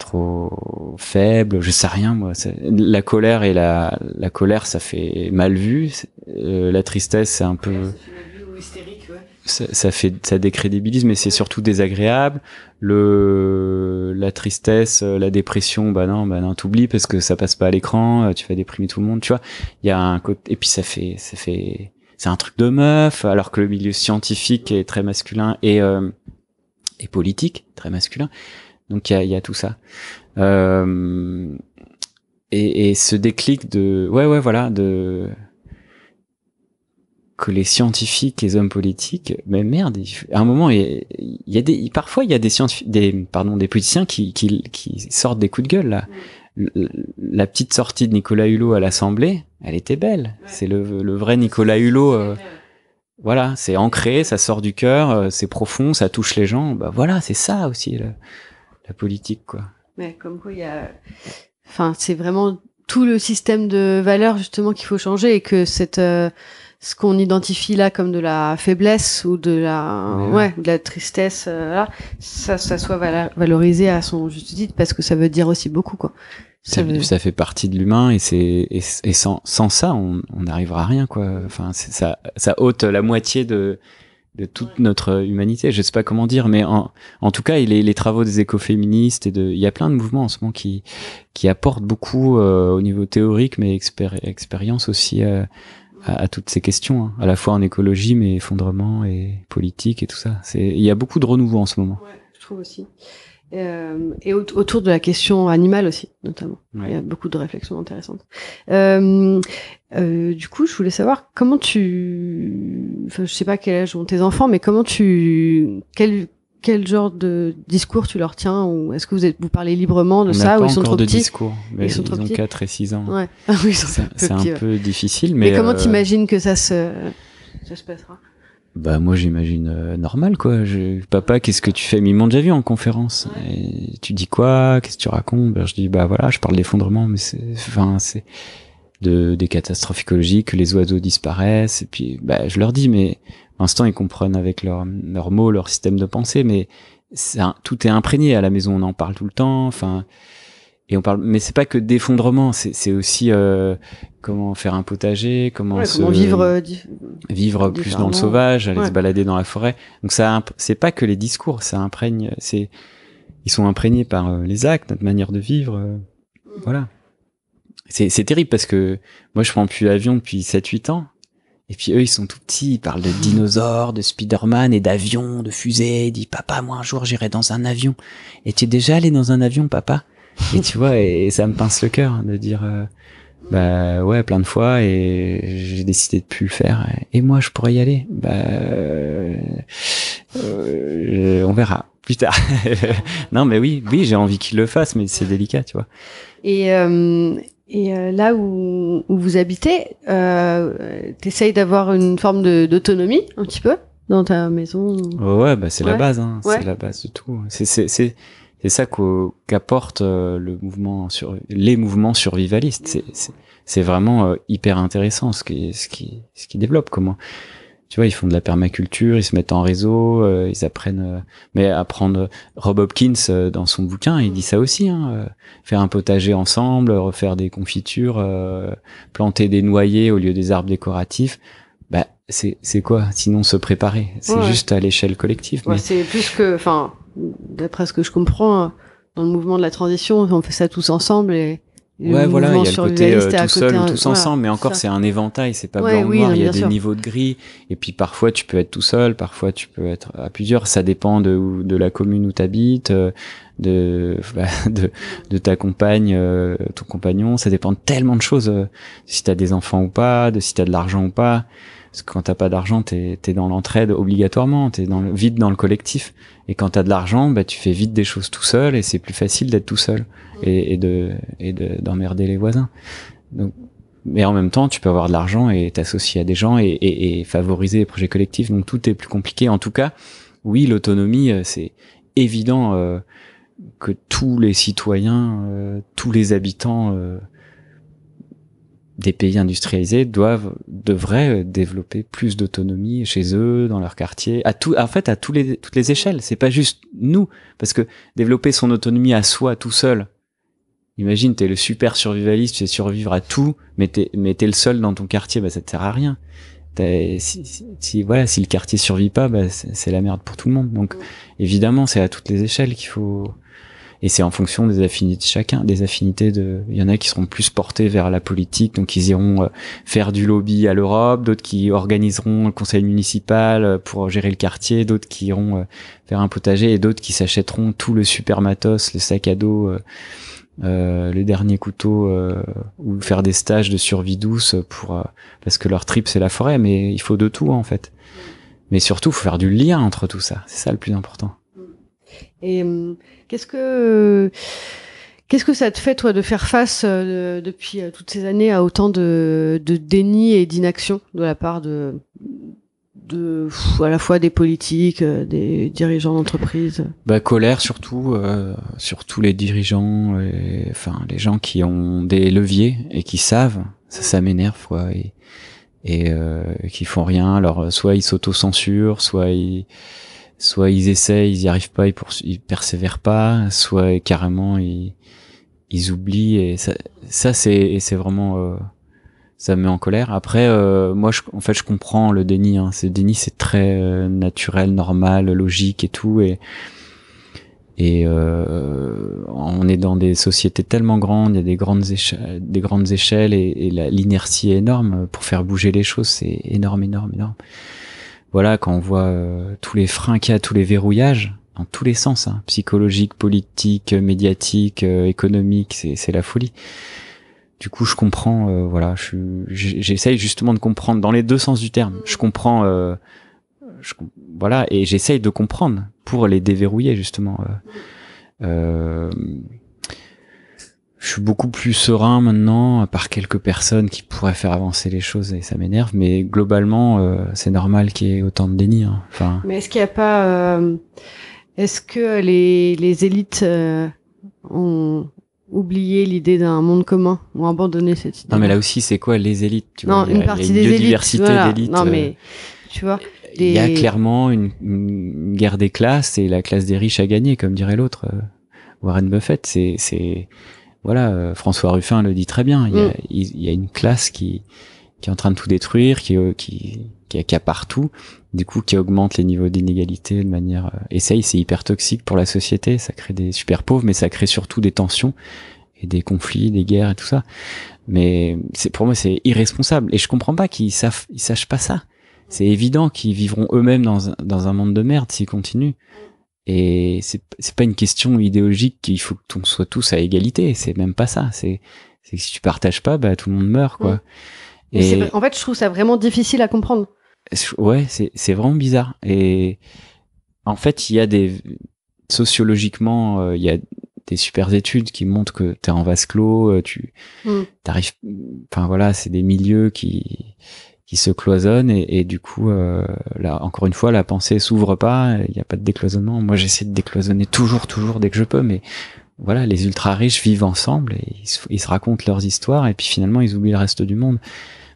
trop faible, je sais rien moi. La colère et la la colère, ça fait mal vu. Euh, la tristesse, c'est un peu. ça, fait ça, ça décrédibilise, mais c'est surtout désagréable. Le la tristesse, euh, la dépression, bah non, bah non, t'oublies parce que ça passe pas à l'écran. Euh, tu vas déprimer tout le monde, tu vois. Il y a un côté et puis ça fait ça fait c'est un truc de meuf, alors que le milieu scientifique est très masculin et et politique très masculin. Donc il y a, tout ça. Euh, et, ce déclic de, ouais, ouais, voilà, de que les scientifiques, les hommes politiques, mais merde, à un moment, il y, a des, parfois il y a des des, pardon, des politiciens qui, sortent des coups de gueule là. la petite sortie de Nicolas Hulot à l'Assemblée, elle était belle. C'est le, vrai Nicolas Hulot. Euh, voilà, c'est ancré, ça sort du cœur, euh, c'est profond, ça touche les gens. Bah, voilà, c'est ça aussi la politique, quoi. Mais comme quoi, il y a, enfin, c'est vraiment tout le système de valeurs justement qu'il faut changer et que cette euh, ce qu'on identifie là comme de la faiblesse ou de la ouais, de la tristesse euh, là, ça ça soit valorisé à son juste titre parce que ça veut dire aussi beaucoup quoi ça, fait partie de l'humain et c'est et, sans sans ça on on n'arrivera à rien quoi enfin ça ça ôte la moitié de de toute notre euh, humanité. Je ne sais pas comment dire, mais en, en tout cas, les, les travaux des écoféministes et de, il y a plein de mouvements en ce moment qui qui apportent beaucoup euh, au niveau théorique, mais expérience aussi euh, à, toutes ces questions, hein. à la fois en écologie, mais effondrement et politique et tout ça. C'est, il y a beaucoup de renouveau en ce moment. Ouais, je trouve aussi. Euh, et autour de la question animale aussi, notamment. Il y a beaucoup de réflexions intéressantes. Euh, euh, du coup, je voulais savoir comment tu, enfin, je sais pas quel âge ont tes enfants, mais comment tu, quel quel genre de discours tu leur tiens ou est-ce que vous vous parlez librement de ça ou ils sont trop de petits discours, ils, ils ont 4 et 6 ans. Ouais. c'est un, peu, difficile mais, mais comment euh, t'imagines que ça se ça se passera bah moi j'imagine euh, normal quoi. Je, Papa, qu'est-ce que tu fais Mais ils m'ont déjà vu en conférence. tu dis quoi Qu'est-ce que tu racontes ben, Je dis bah voilà, je parle d'effondrement, mais c'est, enfin c'est de des catastrophes écologiques, les oiseaux disparaissent. Et puis bah, je leur dis mais l'instant ils comprennent avec leurs leurs mots, leur système de pensée, mais ça, tout est imprégné à la maison, on en parle tout le temps. Enfin et on parle mais c'est pas que d'effondrement c'est aussi euh, comment faire un potager comment, se, vivre euh, vivre plus dans le sauvage aller se balader dans la forêt donc ça c'est pas que les discours ça imprègne c'est ils sont imprégnés par euh, les actes notre manière de vivre voilà c'est terrible parce que moi je prends plus l'avion depuis 7 8 ans et puis eux, ils sont tout petits, ils parlent de dinosaures, de Spider-Man et d'avions, de fusées. Ils disent, papa, moi un jour j'irai dans un avion. Et tu es déjà allé dans un avion, papa et tu vois, et, ça me pince le cœur de dire, euh, bah ouais, plein de fois, et j'ai décidé de plus le faire. Et moi, je pourrais y aller. Bah, euh, euh on verra plus tard. non, mais oui, oui, j'ai envie qu'il le fasse, mais c'est délicat, tu vois. Et euh, et là où, où, vous habitez, euh, t'essayes d'avoir une forme d'autonomie un petit peu dans ta maison. ouais, bah c'est la base, hein. c'est la base de tout. C'est c'est c'est ça qu'apporte euh, le mouvement sur les mouvements survivalistes. C'est vraiment euh, hyper intéressant ce qui ce qui ce qui développe comment tu vois, ils font de la permaculture, ils se mettent en réseau, euh, ils apprennent. mais apprendre Rob Hopkins dans son bouquin, il dit ça aussi hein, faire un potager ensemble, refaire des confitures, planter des noyers au lieu des arbres décoratifs. Bah, c'est quoi Sinon se préparer. C'est juste à l'échelle collective. C'est plus que, enfin, d'après ce que je comprends, dans le mouvement de la transition, on fait ça tous ensemble et. voilà, il y a le côté euh, tout tous ensemble, mais encore c'est un éventail, c'est pas blanc noir, il y a des niveaux de gris, et puis parfois tu peux être tout seul, parfois tu peux être à plusieurs, ça dépend de, la commune où t'habites, euh, de, bah, de, de ta compagne, euh, ton compagnon, ça dépend tellement de choses, si si t'as des enfants ou pas, de si t'as de l'argent ou pas. Parce que quand t'as pas d'argent, t'es dans l'entraide obligatoirement, t'es dans le, vite dans le collectif. Et quand t'as de l'argent, bah tu fais vite des choses tout seul et c'est plus facile d'être tout seul et, de et d'emmerder les voisins. mais en même temps, tu peux avoir de l'argent et t'associer à des gens et, favoriser les projets collectifs. Donc tout est plus compliqué. En tout cas, oui, l'autonomie, euh, c'est évident euh, que tous les citoyens, euh, tous les habitants des pays industrialisés doivent devraient euh, développer plus d'autonomie chez eux dans leur quartier à tout en fait à tous les toutes les échelles c'est pas juste nous parce que développer son autonomie à soi tout seul imagine t'es le super survivaliste tu sais survivre à tout mais t'es mais t'es le seul dans ton quartier bah ça te sert à rien si, si, voilà si le quartier survit pas bah c'est la merde pour tout le monde donc évidemment c'est à toutes les échelles qu'il faut et c'est en fonction des affinités de chacun, des affinités de. Il y en a qui seront plus portés vers la politique, donc ils iront euh, faire du lobby à l'Europe, d'autres qui organiseront le conseil municipal euh, pour gérer le quartier, d'autres qui iront euh, faire un potager et d'autres qui s'achèteront tout le super matos, le sac à dos. Euh, le dernier couteau ou faire des stages de survie douce pour parce que leur trip c'est la forêt mais il faut de tout en fait mais surtout faut faire du lien entre tout ça c'est ça le plus important et euh, qu'est-ce que qu'est-ce que ça te fait toi de faire face euh, depuis euh, toutes ces années à autant de, de déni et d'inaction de la part de, de à la fois des politiques, des dirigeants d'entreprise Bah colère surtout, surtout les dirigeants, enfin les gens qui ont des leviers et qui savent, ça, ça m'énerve quoi. Et, et qui font rien alors soit ils s'auto-censurent soit ils soit ils essayent, ils n'y arrivent pas, ils, ils persévèrent pas, soit carrément ils, oublient et ça, ça c'est vraiment euh, ça me met en colère. Après, euh, moi, en fait, je comprends le déni. Hein. Ce déni, c'est très euh, naturel, normal, logique et tout. Et, et on est dans des sociétés tellement grandes, il y a des grandes échelles, des grandes échelles et l'inertie est énorme pour faire bouger les choses. C'est énorme, énorme, énorme voilà, quand on voit euh, tous les freins qu'il y a, tous les verrouillages, dans tous les sens, hein, psychologique, politique, médiatique, euh, économique, c'est la folie. Du coup, je comprends, euh, voilà, j'essaye justement de comprendre dans les deux sens du terme. Je comprends, voilà, et j'essaye de comprendre pour les déverrouiller justement. Euh, je suis beaucoup plus serein maintenant, par quelques personnes qui pourraient faire avancer les choses et ça m'énerve. Mais globalement, euh, c'est normal qu'il y ait autant de déni. Hein. Enfin. Mais est-ce qu'il n'y a pas, euh, est-ce que les, les élites euh, ont oublié l'idée d'un monde commun, ont abandonné cette idée Non, mais là aussi, c'est quoi les élites Non, une partie des élites. Voilà. d'élites. Non, mais tu vois. Il y a clairement une, une guerre des classes et la classe des riches a gagné, comme dirait l'autre. Warren Buffett, c'est, c'est, voilà, euh, François Ruffin le dit très bien. Mm. Il y a, une classe qui, qui est en train de tout détruire, qui, euh, qui, qui, a, qui partout, du coup, qui augmente les niveaux d'inégalité de manière. Et euh, c'est hyper toxique pour la société. Ça crée des super pauvres, mais ça crée surtout des tensions et des conflits, des guerres et tout ça. Mais c'est pour moi, c'est irresponsable. Et je comprends pas qu'ils savent, ils sachent pas ça. C'est évident qu'ils vivront eux-mêmes dans, dans un monde de merde s'ils continuent. Et c'est pas une question idéologique qu'il faut que qu'on soit tous à égalité. C'est même pas ça. C'est que si tu partages pas, bah tout le monde meurt, quoi. Et en fait, je trouve ça vraiment difficile à comprendre. Ouais, c'est vraiment bizarre. Et en fait, il y a des sociologiquement, euh, il y a des super études qui montrent que t'es en vase clos, euh, tu mmh. t'arrives. Enfin voilà, c'est des milieux qui il se cloisonne et, du coup, euh, là, encore une fois, la pensée s'ouvre pas. Il n'y a pas de décloisonnement. Moi, j'essaie de décloisonner toujours, toujours dès que je peux, mais voilà, les ultra riches vivent ensemble et ils se, racontent leurs histoires et puis finalement, ils oublient le reste du monde.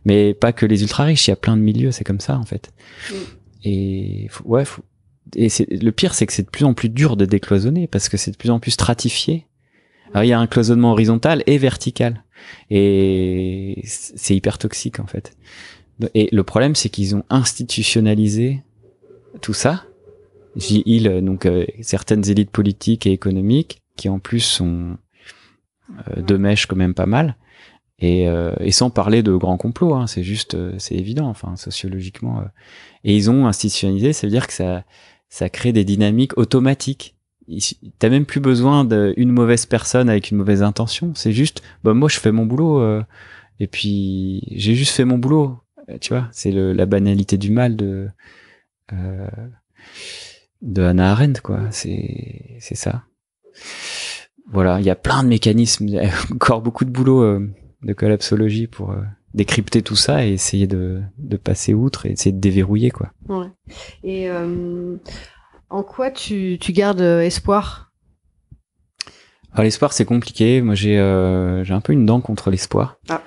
Mais pas que les ultra riches. Il y a plein de milieux. C'est comme ça en fait. Mm. Et ouais, et le pire, c'est que c'est de plus en plus dur de décloisonner parce que c'est de plus en plus stratifié. Alors, il y a un cloisonnement horizontal et vertical. Et c'est hyper toxique, en fait. Et le problème, c'est qu'ils ont institutionnalisé tout ça. J'ai il euh, donc euh, certaines élites politiques et économiques qui en plus sont euh, de mèche quand même pas mal. Et, et sans parler de grands complots, hein, c'est juste, c'est évident, enfin sociologiquement. Et ils ont institutionnalisé, ça veut dire que ça, ça crée des dynamiques automatiques. T'as même plus besoin d'une mauvaise personne avec une mauvaise intention. C'est juste, bah moi je fais mon boulot et puis j'ai juste fait mon boulot euh, tu vois, c'est la banalité du mal de euh, de Hannah Arendt, quoi. C'est c'est ça. Voilà, il y a plein de mécanismes, encore beaucoup de boulot euh, de collapsologie pour euh, décrypter tout ça et essayer de, de passer outre et essayer de déverrouiller, quoi. Ouais. Et en quoi tu, tu gardes espoir ah, L'espoir, c'est compliqué. Moi, j'ai j'ai un peu une dent contre l'espoir. Ah.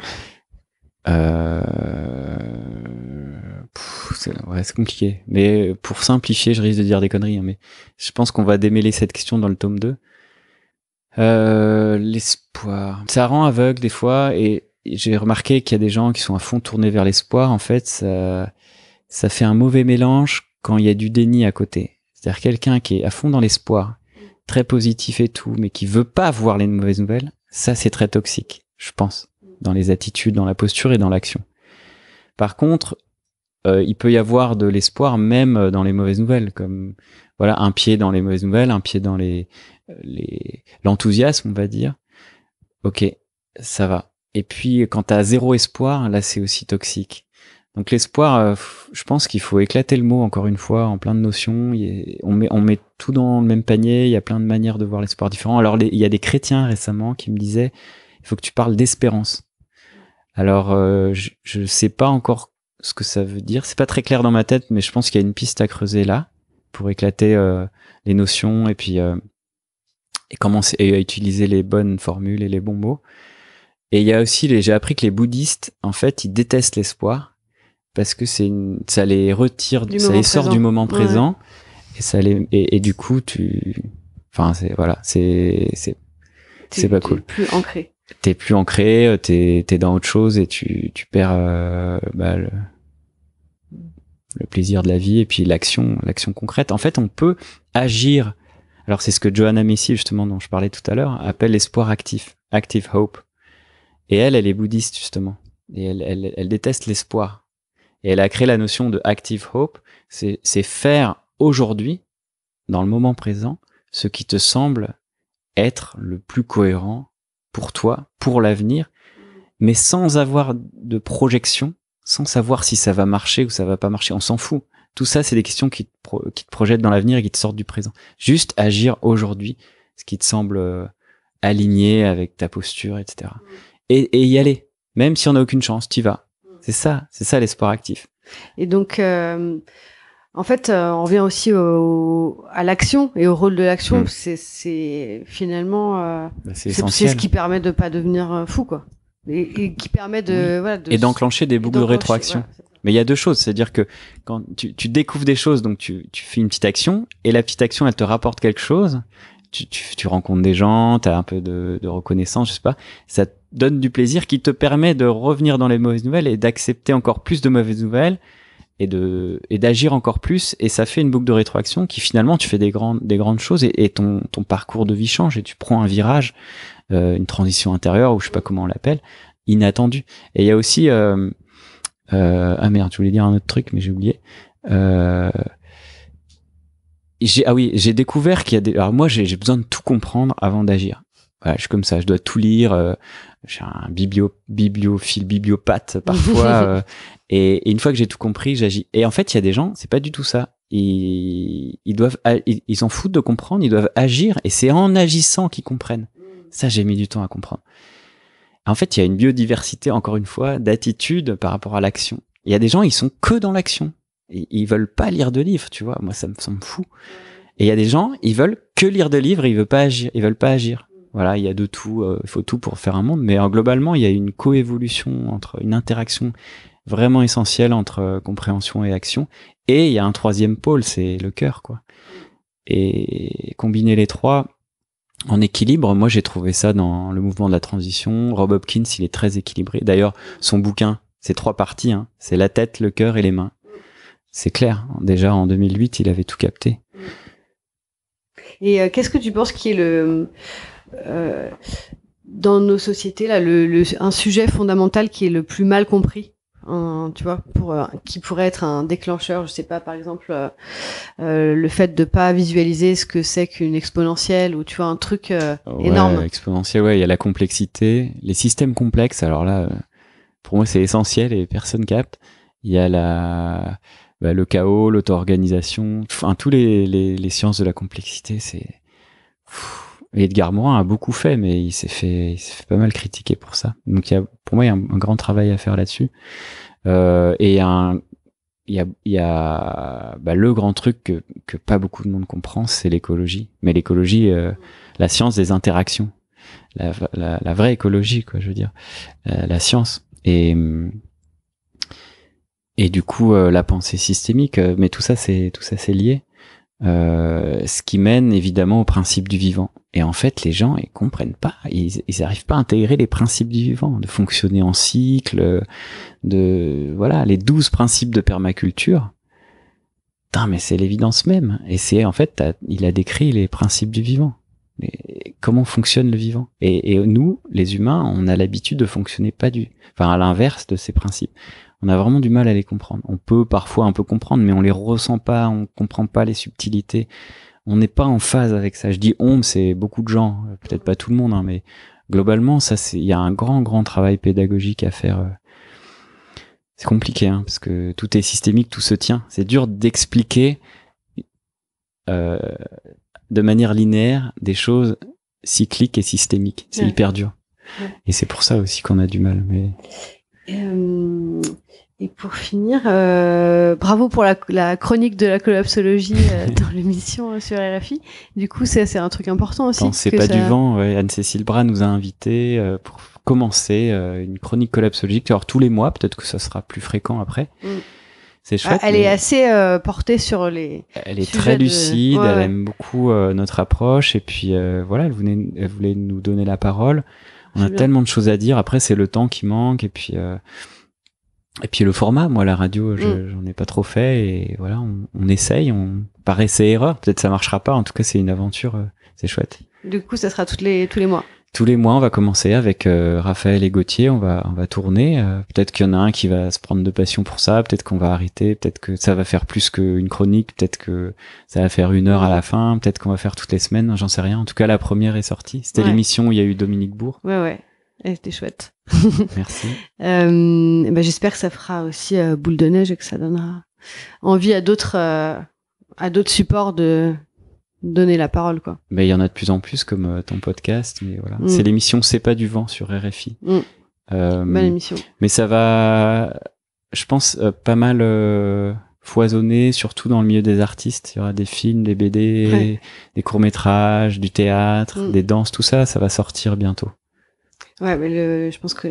Euh... C'est compliqué. Mais pour simplifier, je risque de dire des conneries, hein, mais je pense qu'on va démêler cette question dans le tome 2. Euh, l'espoir. Ça rend aveugle des fois, et j'ai remarqué qu'il y a des gens qui sont à fond tournés vers l'espoir. En fait, ça, ça fait un mauvais mélange quand il y a du déni à côté. C'est-à-dire quelqu'un qui est à fond dans l'espoir, très positif et tout, mais qui veut pas voir les mauvaises nouvelles, ça c'est très toxique, je pense dans les attitudes, dans la posture et dans l'action. Par contre, euh, il peut y avoir de l'espoir même euh, dans les mauvaises nouvelles, comme voilà un pied dans les mauvaises nouvelles, un pied dans les euh, l'enthousiasme, on va dire. Ok, ça va. Et puis quand as zéro espoir, là c'est aussi toxique. Donc l'espoir, euh, je pense qu'il faut éclater le mot encore une fois en plein de notions. on, met, on met tout dans le même panier. Il y a plein de manières de voir l'espoir différent. Alors il y a des chrétiens récemment qui me disaient, il faut que tu parles d'espérance. Alors, euh, je ne sais pas encore ce que ça veut dire. C'est pas très clair dans ma tête, mais je pense qu'il y a une piste à creuser là pour éclater euh, les notions et puis euh, et commencer à utiliser les bonnes formules et les bons mots. Et il y a aussi, les, j'ai appris que les bouddhistes, en fait, ils détestent l'espoir parce que c'est ça les retire, ça les sort du moment présent et ça les et, et, du coup tu, enfin c'est voilà c'est c'est c'est pas cool. Plus ancré t'es plus ancré, t'es es dans autre chose et tu, tu perds euh, bah, le, plaisir de la vie et puis l'action l'action concrète. En fait, on peut agir. Alors c'est ce que Johanna Messi justement dont je parlais tout à l'heure appelle l'espoir actif, active hope. Et elle, elle est bouddhiste justement et elle, elle, elle déteste l'espoir. Et elle a créé la notion de active hope, C'est c'est faire aujourd'hui, dans le moment présent, ce qui te semble être le plus cohérent pour toi, pour l'avenir, mais sans avoir de projection, sans savoir si ça va marcher ou ça va pas marcher. On s'en fout. Tout ça, c'est des questions qui te, projettent dans l'avenir et qui te sortent du présent. Juste agir aujourd'hui, ce qui te semble euh, aligné avec ta posture, etc. Mm. Et, y aller. Même si on n'a aucune chance, y vas. Mm. C'est ça, c'est ça l'espoir actif. Et donc, euh, en fait, euh, on revient aussi à l'action et au rôle de l'action. Hmm. C'est finalement euh, bah, c'est ce qui permet de pas devenir euh, fou, quoi, et, qui permet de, voilà, et d'enclencher des boucles de rétroaction. mais il y a deux choses, c'est-à-dire que quand tu, tu, découvres des choses, donc tu, fais une petite action et la petite action, elle te rapporte quelque chose. Tu, rencontres des gens, tu as un peu de, reconnaissance, je sais pas. Ça te donne du plaisir qui te permet de revenir dans les mauvaises nouvelles et d'accepter encore plus de mauvaises nouvelles et de et d'agir encore plus et ça fait une boucle de rétroaction qui finalement tu fais des grandes des grandes choses et, ton ton parcours de vie change et tu prends un virage euh, une transition intérieure ou je sais pas comment on l'appelle inattendu et il y a aussi euh, euh, ah merde je voulais dire un autre truc mais j'ai oublié euh, ah oui j'ai découvert qu'il y a des alors moi j'ai besoin de tout comprendre avant d'agir je suis comme ça, je dois tout lire. Euh, j'ai un biblio, bibliophile, bibliopathe parfois. Euh, et, une fois que j'ai tout compris, j'agis. Et en fait, il y a des gens, c'est pas du tout ça. Ils, ils doivent, ils s'en foutent de comprendre, ils doivent agir. Et c'est en agissant qu'ils comprennent. Ça, j'ai mis du temps à comprendre. En fait, il y a une biodiversité, encore une fois, d'attitude par rapport à l'action. Il y a des gens, ils sont que dans l'action. Ils, veulent pas lire de livres, tu vois. Moi, ça me semble fou. Et il y a des gens, ils veulent que lire de livres, ils veulent pas agir, ils veulent pas agir. Voilà, il y a de tout, euh, il faut tout pour faire un monde, mais euh, globalement, il y a une coévolution entre une interaction vraiment essentielle entre euh, compréhension et action, et il y a un troisième pôle, c'est le cœur, quoi. Et combiner les trois, en équilibre. Moi, j'ai trouvé ça dans le mouvement de la transition. Rob Hopkins, il est très équilibré. D'ailleurs, son bouquin, c'est trois parties. Hein. C'est la tête, le cœur et les mains. C'est clair. Hein. Déjà en 2008, il avait tout capté. Et qu'est-ce que tu penses qui est le euh, dans nos sociétés là, le, un sujet fondamental qui est le plus mal compris. Hein, tu vois, pour, euh, qui pourrait être un déclencheur. Je sais pas, par exemple, euh, euh, le fait de pas visualiser ce que c'est qu'une exponentielle ou tu vois un truc énorme. Exponentielle, ouais, il y a la complexité, les systèmes complexes. Alors là, pour moi, c'est essentiel et personne capte. Il y a la bah, le chaos, l'auto-organisation, enfin tous les, les, les sciences de la complexité, c'est Edgar Morin a beaucoup fait, mais il s'est fait, il fait pas mal critiquer pour ça. Donc il y a, pour moi, il y a un, grand travail à faire là-dessus. Euh, et un, il y a, il y a bah, le grand truc que, pas beaucoup de monde comprend, c'est l'écologie. Mais l'écologie, euh, la science des interactions, la, vraie écologie, quoi, je veux dire, euh, la science. Et et du coup, la pensée systémique. mais tout ça, c'est tout ça, c'est lié. Euh, ce qui mène évidemment aux principes du vivant. Et en fait, les gens, ils comprennent pas, ils, n'arrivent pas à intégrer les principes du vivant, de fonctionner en cycle, de voilà les douze principes de permaculture. Putain, mais c'est l'évidence même. Et c'est en fait, il a décrit les principes du vivant. mais comment fonctionne le vivant et, et, nous, les humains, on a l'habitude de fonctionner pas du, enfin à l'inverse de ces principes on a vraiment du mal à les comprendre. On peut parfois un peu comprendre, mais on les ressent pas, on comprend pas les subtilités. On n'est pas en phase avec ça. Je dis on, c'est beaucoup de gens, peut-être pas tout le monde, hein, mais globalement, ça, c'est, il y a un grand, grand travail pédagogique à faire. Euh. C'est compliqué, hein, parce que tout est systémique, tout se tient. C'est dur d'expliquer euh, de manière linéaire des choses cycliques et systémiques. C'est hyper dur. Et c'est pour ça aussi qu'on a du mal. Mais euh, et pour finir, euh, bravo pour la, chronique de la collapsologie euh, dans l'émission sur RFI. Du coup, c'est un truc important aussi. c'est pas du vent, Anne-Cécile Bras nous a invité pour commencer une chronique collapsologique. Alors tous les mois, peut-être que ça sera plus fréquent après. Mm. C'est ah, chouette. elle est assez portée sur les. Elle est très lucide, elle aime beaucoup notre approche et puis voilà, elle voulait, nous donner la parole. On a tellement de choses à dire. Après, c'est le temps qui manque et puis euh, et puis le format. Moi, la radio, mm. j'en ai pas trop fait et voilà, on, essaye. On par ses erreurs, peut-être ça marchera pas. En tout cas, c'est une aventure. Euh, c'est chouette. Du coup, ça sera toutes les tous les mois tous les mois, on va commencer avec euh, Raphaël et Gauthier, on va, on va tourner. Euh, peut-être qu'il y en a un qui va se prendre de passion pour ça, peut-être qu'on va arrêter, peut-être que ça va faire plus qu'une chronique, peut-être que ça va faire une heure à la fin, peut-être qu'on va faire toutes les semaines, j'en sais rien. En tout cas, la première est sortie. C'était l'émission où il y a eu Dominique Bourg. Ouais, ouais. elle c'était chouette. Merci. ben J'espère que ça fera aussi boule de neige et que ça donnera envie à d'autres à d'autres supports de, donner la parole quoi. Mais il y en a de plus en plus comme euh, ton podcast mais voilà, mm. c'est l'émission C'est pas du vent sur RFI. Mm. Euh, émission. Mais ça va je pense euh, pas mal foisonner surtout dans le milieu des artistes, il y aura des films, des BD, des courts-métrages, du théâtre, mm. des danses, tout ça, ça va sortir bientôt. Ouais, mais je pense que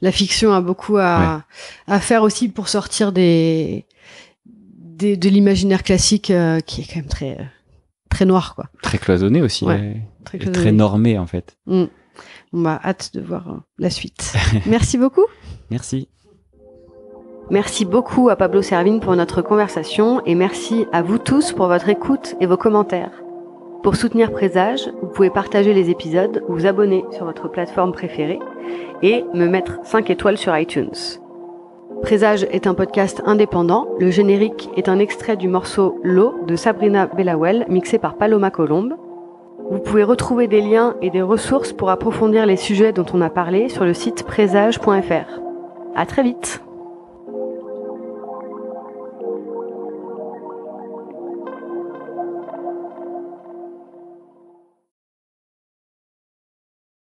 la fiction a beaucoup à, faire aussi pour sortir des de l'imaginaire classique qui est quand même très très noir, quoi. Très cloisonné aussi. très, normé, en fait. Mm. On a hâte de voir euh, la suite. Merci beaucoup. Merci. Merci beaucoup à Pablo Servine pour notre conversation et merci à vous tous pour votre écoute et vos commentaires. Pour soutenir Présage, vous pouvez partager les épisodes, vous abonner sur votre plateforme préférée et me mettre 5 étoiles sur iTunes. Présage est un podcast indépendant. Le générique est un extrait du morceau L'eau de Sabrina Bellawell, mixé par Paloma Colombe. Vous pouvez retrouver des liens et des ressources pour approfondir les sujets dont on a parlé sur le site présage.fr. À très vite!